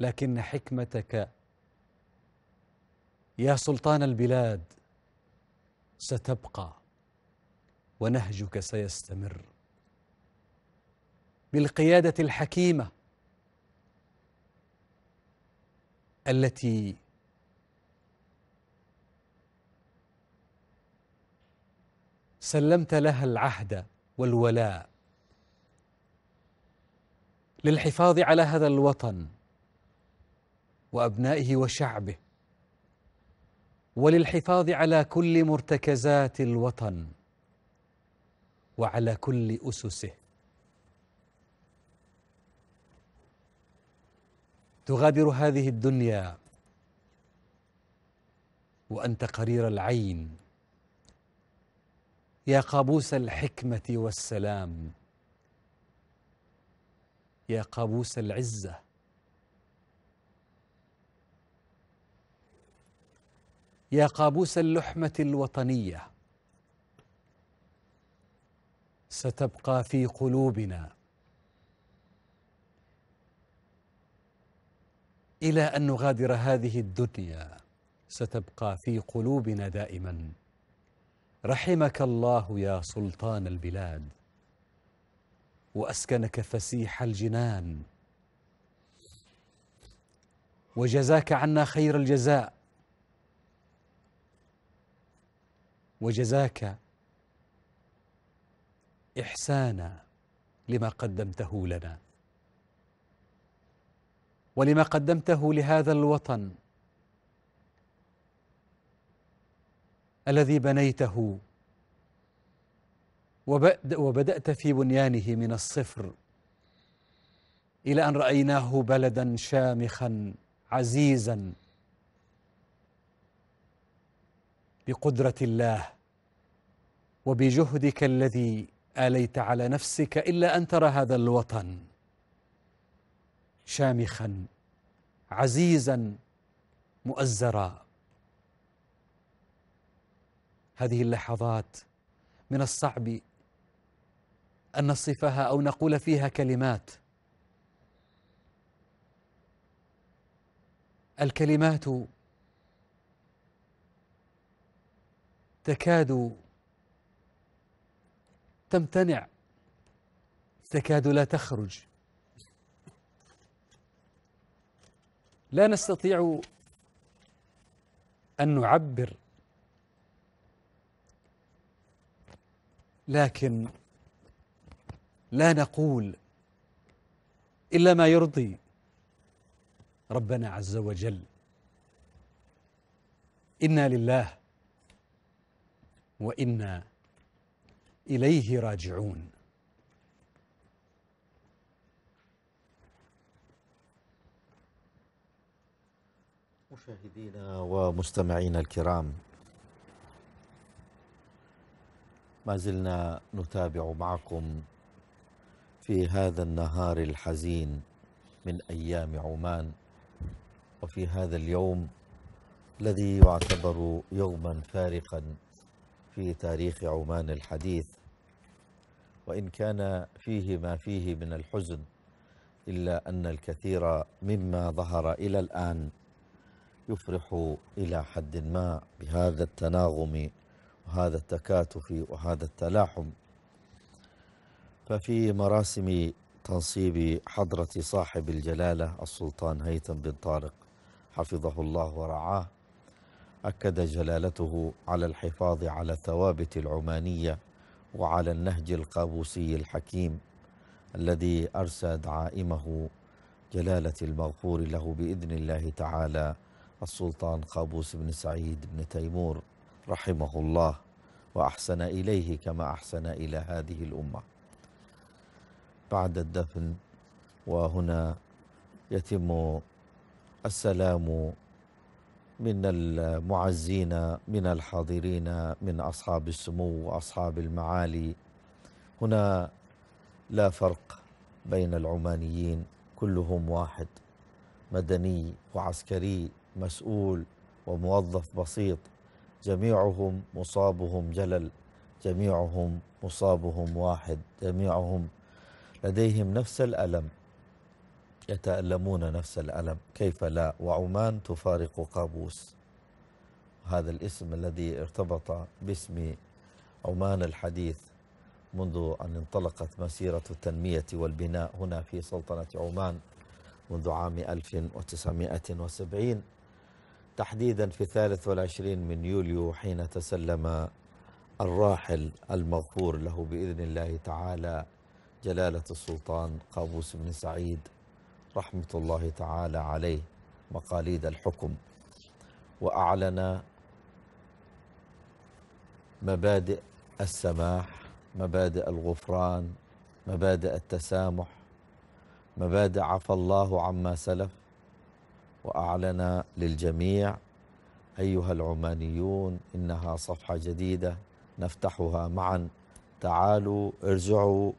لكن حكمتك يا سلطان البلاد ستبقى ونهجك سيستمر بالقياده الحكيمه التي سلمت لها العهد والولاء للحفاظ على هذا الوطن وابنائه وشعبه وللحفاظ على كل مرتكزات الوطن وعلى كل اسسه تغادر هذه الدنيا وانت قرير العين يا قابوس الحكمه والسلام يا قابوس العزه يا قابوس اللحمه الوطنيه ستبقى في قلوبنا إلى أن نغادر هذه الدنيا ستبقى في قلوبنا دائما رحمك الله يا سلطان البلاد وأسكنك فسيح الجنان وجزاك عنا خير الجزاء وجزاك إحسانا لما قدمته لنا ولما قدمته لهذا الوطن الذي بنيته وبدأت في بنيانه من الصفر إلى أن رأيناه بلدا شامخا عزيزا بقدرة الله وبجهدك الذي آليت على نفسك إلا أن ترى هذا الوطن شامخا عزيزا مؤزرا هذه اللحظات من الصعب ان نصفها او نقول فيها كلمات الكلمات تكاد تمتنع تكاد لا تخرج لا نستطيع أن نعبر لكن لا نقول إلا ما يرضي ربنا عز وجل إنا لله وإنا إليه راجعون مشاهدينا ومستمعينا الكرام ما زلنا نتابع معكم في هذا النهار الحزين من ايام عمان وفي هذا اليوم الذي يعتبر يوما فارقا في تاريخ عمان الحديث وان كان فيه ما فيه من الحزن الا ان الكثير مما ظهر الى الان يفرح إلى حد ما بهذا التناغم وهذا التكاتف وهذا التلاحم ففي مراسم تنصيب حضرة صاحب الجلالة السلطان هيثم بن طارق حفظه الله ورعاه أكد جلالته على الحفاظ على الثوابت العمانية وعلى النهج القابوسي الحكيم الذي أرسى دعائمه جلالة المغفور له بإذن الله تعالى السلطان قابوس بن سعيد بن تيمور رحمه الله وأحسن إليه كما أحسن إلى هذه الأمة بعد الدفن وهنا يتم السلام من المعزين من الحاضرين من أصحاب السمو وأصحاب المعالي هنا لا فرق بين العمانيين كلهم واحد مدني وعسكري مسؤول وموظف بسيط جميعهم مصابهم جلل جميعهم مصابهم واحد جميعهم لديهم نفس الألم يتألمون نفس الألم كيف لا وعمان تفارق قابوس هذا الاسم الذي ارتبط باسم عمان الحديث منذ أن انطلقت مسيرة التنمية والبناء هنا في سلطنة عمان منذ عام 1970 تحديدا في 23 من يوليو حين تسلم الراحل المغفور له بإذن الله تعالى جلالة السلطان قابوس بن سعيد رحمة الله تعالى عليه مقاليد الحكم وأعلن مبادئ السماح مبادئ الغفران مبادئ التسامح مبادئ عفى الله عما سلف وأعلن للجميع أيها العمانيون إنها صفحة جديدة نفتحها معا تعالوا ارجعوا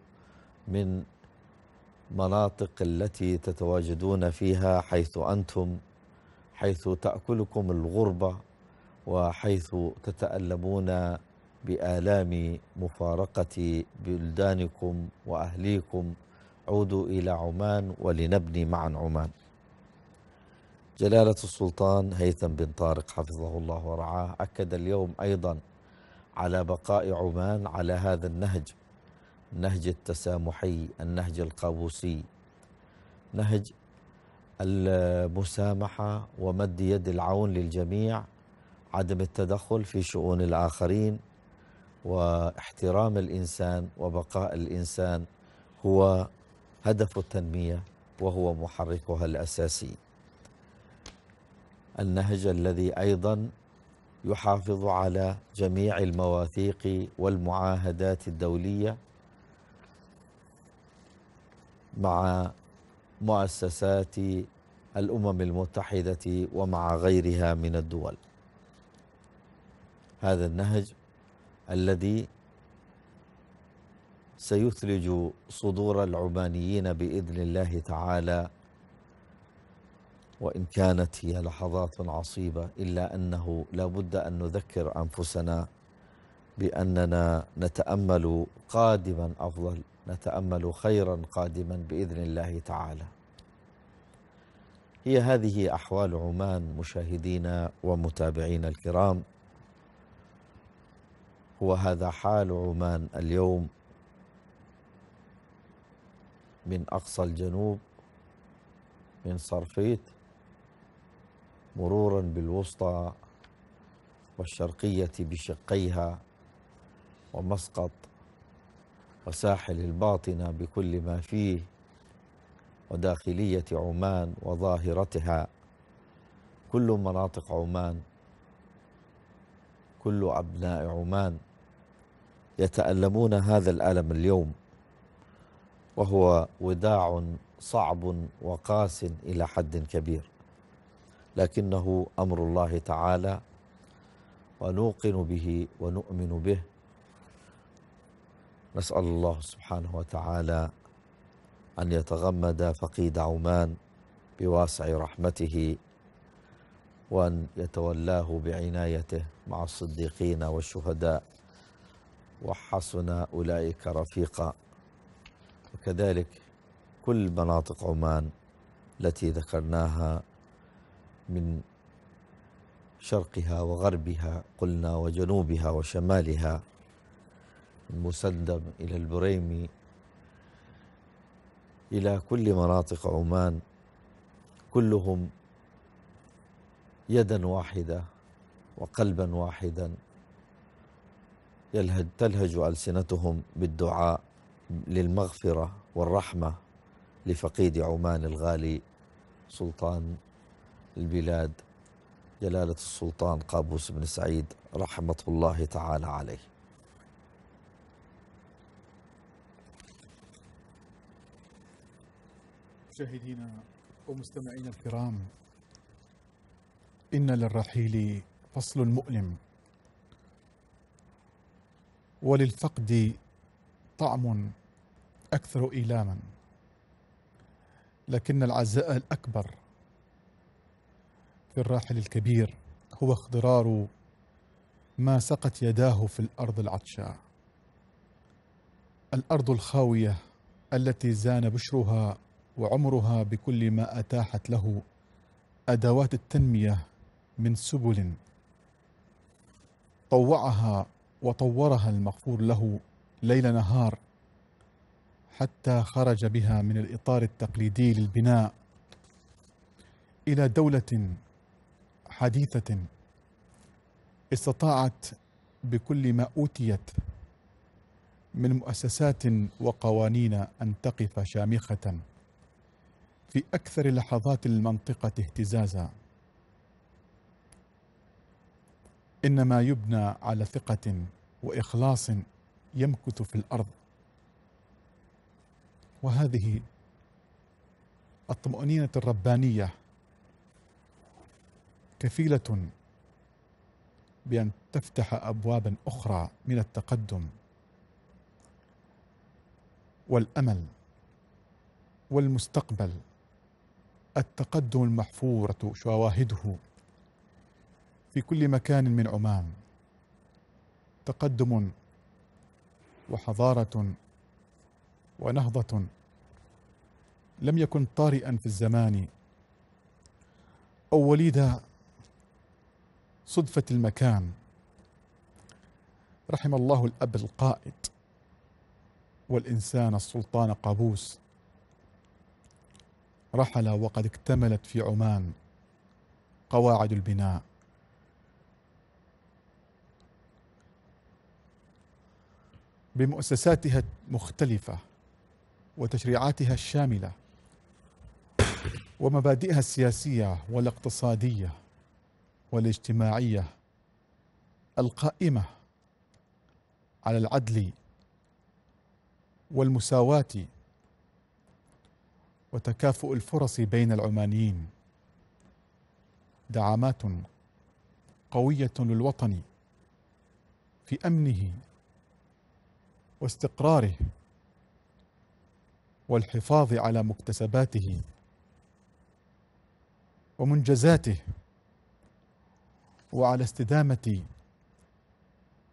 من مناطق التي تتواجدون فيها حيث أنتم حيث تأكلكم الغربة وحيث تتألمون بآلام مفارقة بلدانكم وأهليكم عودوا إلى عمان ولنبني معا عمان جلالة السلطان هيثم بن طارق حفظه الله ورعاه أكد اليوم أيضا على بقاء عمان على هذا النهج نهج التسامحي النهج القابوسي نهج المسامحة ومد يد العون للجميع عدم التدخل في شؤون الآخرين واحترام الإنسان وبقاء الإنسان هو هدف التنمية وهو محركها الأساسي النهج الذي أيضا يحافظ على جميع المواثيق والمعاهدات الدولية مع مؤسسات الأمم المتحدة ومع غيرها من الدول هذا النهج الذي سيثلج صدور العمانيين بإذن الله تعالى وإن كانت هي لحظات عصيبة إلا أنه لا بد أن نذكر أنفسنا بأننا نتأمل قادما أفضل نتأمل خيرا قادما بإذن الله تعالى هي هذه أحوال عمان مشاهدينا ومتابعينا الكرام هو هذا حال عمان اليوم من أقصى الجنوب من صرفيت مرورا بالوسطى والشرقية بشقيها ومسقط وساحل الباطنة بكل ما فيه وداخلية عمان وظاهرتها كل مناطق عمان كل أبناء عمان يتألمون هذا الألم اليوم وهو وداع صعب وقاس إلى حد كبير لكنه امر الله تعالى ونوقن به ونؤمن به نسال الله سبحانه وتعالى ان يتغمد فقيد عمان بواسع رحمته وان يتولاه بعنايته مع الصديقين والشهداء وحسن اولئك رفيقا وكذلك كل مناطق عمان التي ذكرناها من شرقها وغربها قلنا وجنوبها وشمالها من مسدم إلى البريمي إلى كل مناطق عمان كلهم يدا واحدة وقلبا واحدا يلهج تلهج ألسنتهم بالدعاء للمغفرة والرحمة لفقيد عمان الغالي سلطان البلاد جلالة السلطان قابوس بن سعيد رحمة الله تعالى عليه مشاهدينا ومستمعينا الكرام إن للرحيل فصل مؤلم وللفقد طعم أكثر إيلاما لكن العزاء الأكبر الراحل الكبير هو اخضرار ما سقت يداه في الارض العطشاء الارض الخاويه التي زان بشرها وعمرها بكل ما اتاحت له ادوات التنميه من سبل طوعها وطورها المغفور له ليل نهار حتى خرج بها من الاطار التقليدي للبناء الى دوله حديثة استطاعت بكل ما أوتيت من مؤسسات وقوانين أن تقف شامخة في أكثر لحظات المنطقة اهتزازا إنما يبنى على ثقة وإخلاص يمكث في الأرض وهذه الطمأنينة الربانية كفيله بان تفتح ابوابا اخرى من التقدم والامل والمستقبل التقدم المحفوره شواهده في كل مكان من عمان تقدم وحضاره ونهضه لم يكن طارئا في الزمان او وليد صدفة المكان رحم الله الأب القائد والإنسان السلطان قابوس رحل وقد اكتملت في عمان قواعد البناء بمؤسساتها المختلفة وتشريعاتها الشاملة ومبادئها السياسية والاقتصادية والاجتماعية القائمة على العدل والمساواة وتكافؤ الفرص بين العمانيين دعامات قوية للوطن في أمنه واستقراره والحفاظ على مكتسباته ومنجزاته وعلى استدامة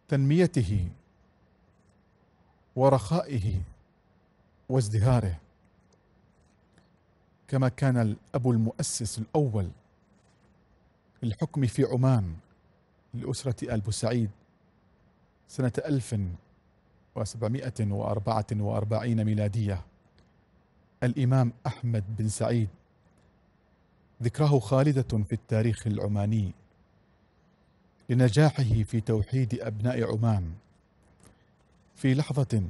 تنميته ورخائه وازدهاره كما كان الأب المؤسس الأول للحكم في عمان لأسرة آل بوسعيد سنة 1744 ميلادية الإمام أحمد بن سعيد ذكراه خالدة في التاريخ العماني لنجاحه في توحيد أبناء عمان في لحظة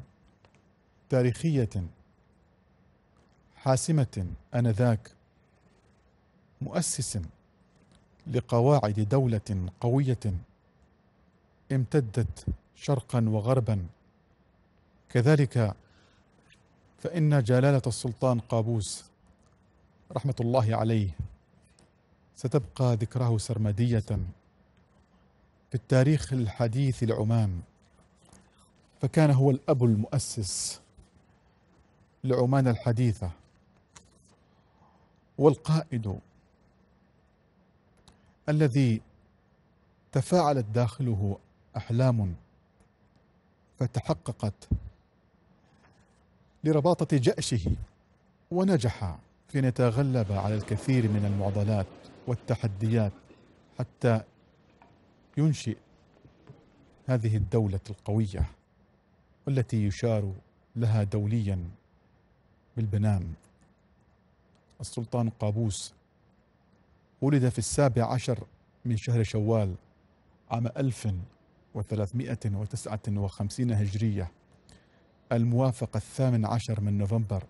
تاريخية حاسمة أنذاك مؤسس لقواعد دولة قوية امتدت شرقا وغربا كذلك فإن جلالة السلطان قابوس رحمة الله عليه ستبقى ذكراه سرمدية في التاريخ الحديث لعمان فكان هو الأب المؤسس لعمان الحديثة والقائد الذي تفاعلت داخله أحلام فتحققت لرباطة جأشه ونجح في أن يتغلب على الكثير من المعضلات والتحديات حتى ينشئ هذه الدولة القوية والتي يشار لها دوليا بالبنان السلطان قابوس ولد في السابع عشر من شهر شوال عام 1359 هجرية الموافق الثامن عشر من نوفمبر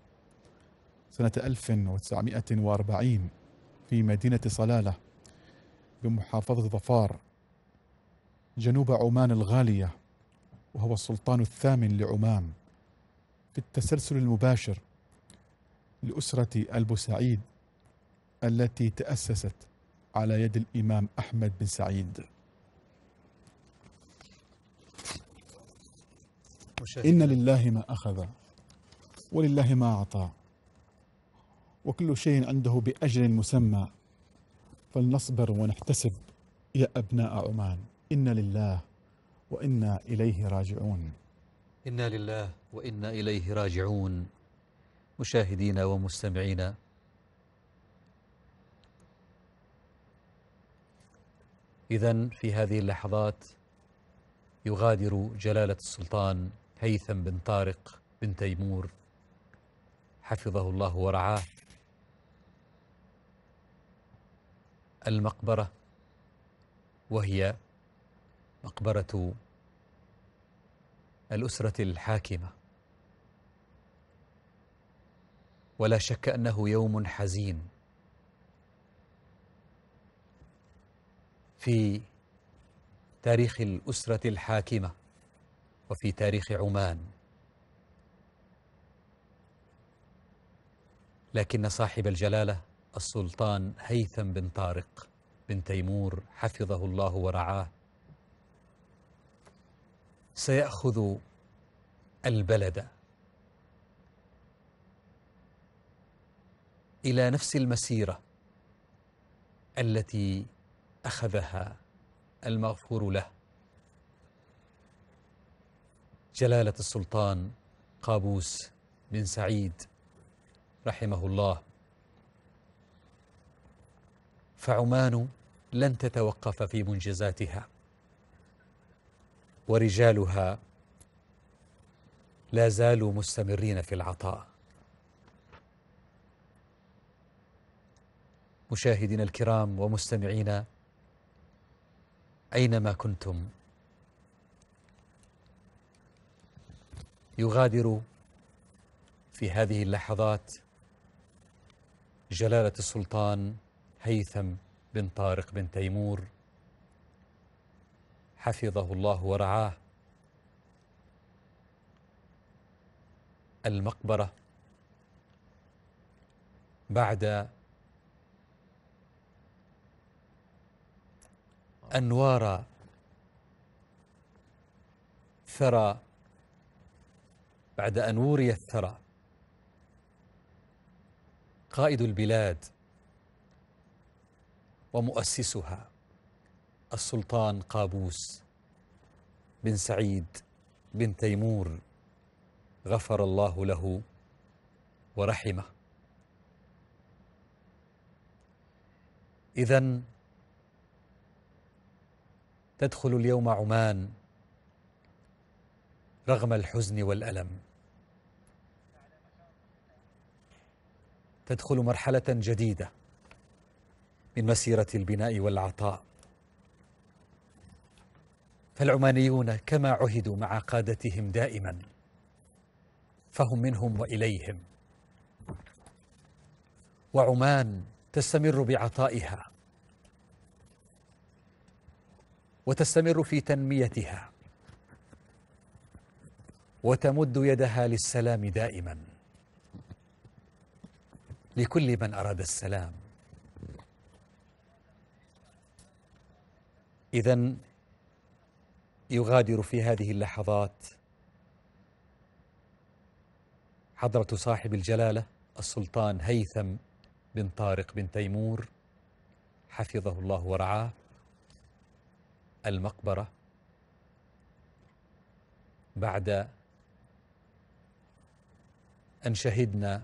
سنة 1940 في مدينة صلالة بمحافظة ظفار جنوب عمان الغالية وهو السلطان الثامن لعمان في التسلسل المباشر لأسرة البوسعيد التي تأسست على يد الإمام أحمد بن سعيد إن لله ما أخذ ولله ما أعطى وكل شيء عنده بأجر مسمى فلنصبر ونحتسب يا أبناء عمان إنا لله وإنا إليه راجعون إنا لله وإنا إليه راجعون مشاهدينا ومستمعينا إذا في هذه اللحظات يغادر جلالة السلطان هيثم بن طارق بن تيمور حفظه الله ورعاه المقبرة وهي مقبرة الأسرة الحاكمة ولا شك أنه يوم حزين في تاريخ الأسرة الحاكمة وفي تاريخ عمان لكن صاحب الجلالة السلطان هيثم بن طارق بن تيمور حفظه الله ورعاه سيأخذ البلد إلى نفس المسيرة التي أخذها المغفور له جلالة السلطان قابوس بن سعيد رحمه الله فعمان لن تتوقف في منجزاتها ورجالها لا زالوا مستمرين في العطاء مشاهدينا الكرام ومستمعينا اينما كنتم يغادر في هذه اللحظات جلاله السلطان هيثم بن طارق بن تيمور حفظه الله ورعاه المقبرة بعد أنوار ثرى بعد أن وري الثرى قائد البلاد ومؤسسها السلطان قابوس بن سعيد بن تيمور غفر الله له ورحمه إذا تدخل اليوم عمان رغم الحزن والألم تدخل مرحلة جديدة من مسيرة البناء والعطاء فالعمانيون كما عهدوا مع قادتهم دائما فهم منهم واليهم وعمان تستمر بعطائها وتستمر في تنميتها وتمد يدها للسلام دائما لكل من اراد السلام اذا يغادر في هذه اللحظات حضرة صاحب الجلالة السلطان هيثم بن طارق بن تيمور حفظه الله ورعاه المقبرة بعد أن شهدنا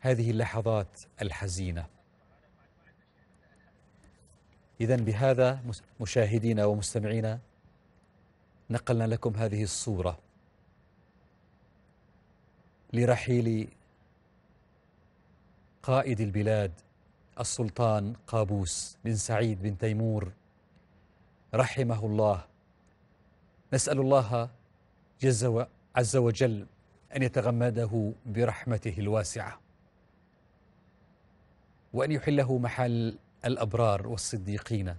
هذه اللحظات الحزينة إذا بهذا مشاهدينا ومستمعينا نقلنا لكم هذه الصورة لرحيل قائد البلاد السلطان قابوس بن سعيد بن تيمور رحمه الله نسأل الله جز عز وجل أن يتغمده برحمته الواسعة وأن يحله محل الأبرار والصديقين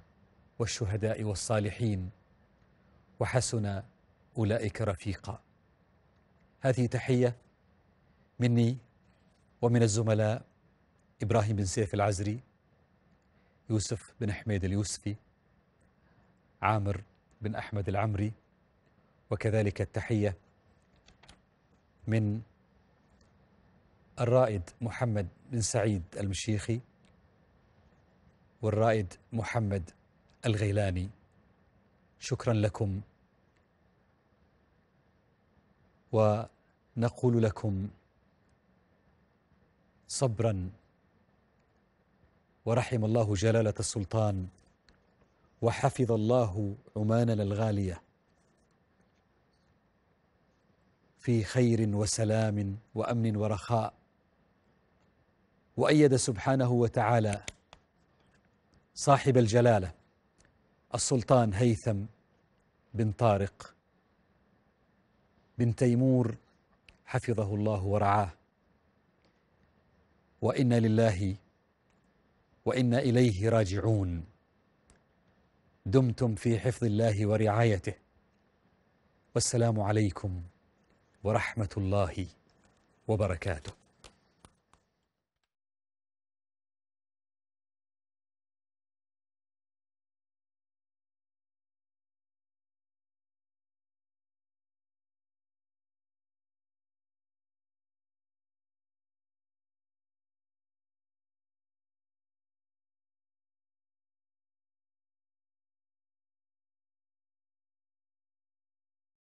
والشهداء والصالحين وحسن أولئك رفيقا هذه تحية مني ومن الزملاء إبراهيم بن سيف العزري يوسف بن حميد اليوسفي عامر بن أحمد العمري وكذلك التحية من الرائد محمد بن سعيد المشيخي والرائد محمد الغيلاني شكرا لكم ونقول لكم صبرا ورحم الله جلالة السلطان وحفظ الله عماننا الغالية في خير وسلام وأمن ورخاء وأيد سبحانه وتعالى صاحب الجلالة السلطان هيثم بن طارق بن تيمور حفظه الله ورعاه وإنا لله وإنا إليه راجعون دمتم في حفظ الله ورعايته والسلام عليكم ورحمة الله وبركاته